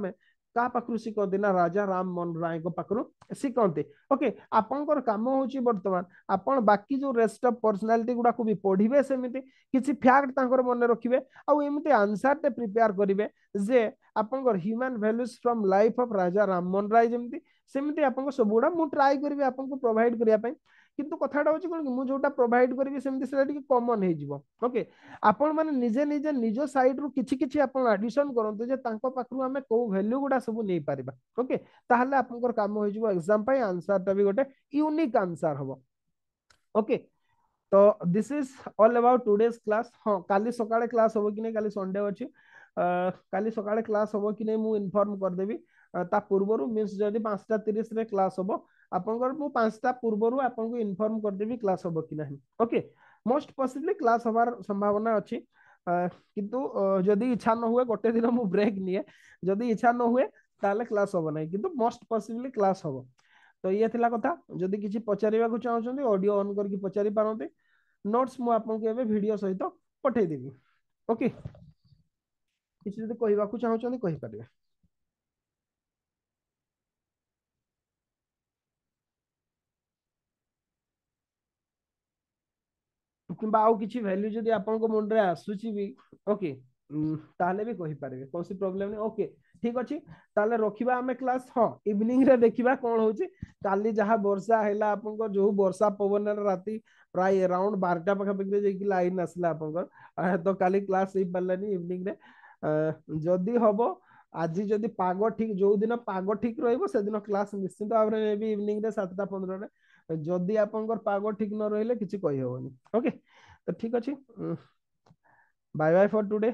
कहते राजा राम मोहन राय पाखी कहते ओके आपंकर कम हूँ बाकी जो रेस्ट अफ पर्सनालीटी गुडा भी पढ़वे सेमती किसी फैक्ट मन रखिए आमती आनसर टे प्रिपेयर करेंगे जे आप human values from life of Raja Ram Mohan Roy जमी सेमती सब गुडा मुझ ट्राए करी आपको प्रोभाइड करने किंतु कथा हो कि मुझे जो प्रोभाइड करमन होके आपे निजे निज सैड रु कि आडिशन करते पाखे कौ भैल्यू गुडा सब नहीं पार ओके आपम होजाम आनसर टा भी गोटे यूनिक आनसर हम ओके तो this is all about today's class हाँ कल सका क्लास हम कि नहीं संडे अच्छे कल सका क्लास हम कि नहीं मुझे इनफर्म करदेवी पूर्व मीनस जब पांचटा तीस क्लास हम आपचटा पूर्व आपको इनफर्म करदेवि क्लास हम कि ना ओके मोस्ट पसिबली क्लास हमार संभावना अच्छी कितु जदि इच्छा न हुए गोटे दिन मुझे ब्रेक निए जदि इच्छा न हुए ताले क्लास हम ना कि मोस्ट पसिबली क्लास हम तो ये कथा जदि किसी पचार अडियो अन करके पचारि पारे नोट्स मुझे भिड सहित पठेदेवि ओके किसी जो कह चाहते कहीपर किंबा आउ किछि वैल्यू जदि आपन को मुंडरे आसुचि भी ओके ताले भी कहि परबे कोनसी प्रॉब्लम नै ओके ठीक अच्छे ताले रखिबा हमें क्लास हाँ इवनिंग रे देखिबा कोन होउछि काली जहां वर्षा हैला आपन जो बर्षा पवन रात राति प्राय अराउंड 12टा पखा पखि लाइन आसला आपन तो काली क्लास सेई पल्लानी इवनिंग रे जदि होबो आज जदि पागो ठीक जो दिन पाग ठीक रहइबो से दिन क्लास निश्चित आबरे भी इवनिंग रे 7टा ଯଦି ଆପଣଙ୍କର ପାଗ ଠିକ ନ ରହିଲେ କିଛି କହିହେବନି ଓକେ ତ ଠିକ ଅଛି ବାଏ ବାଏ ଫର ଟୁଡେ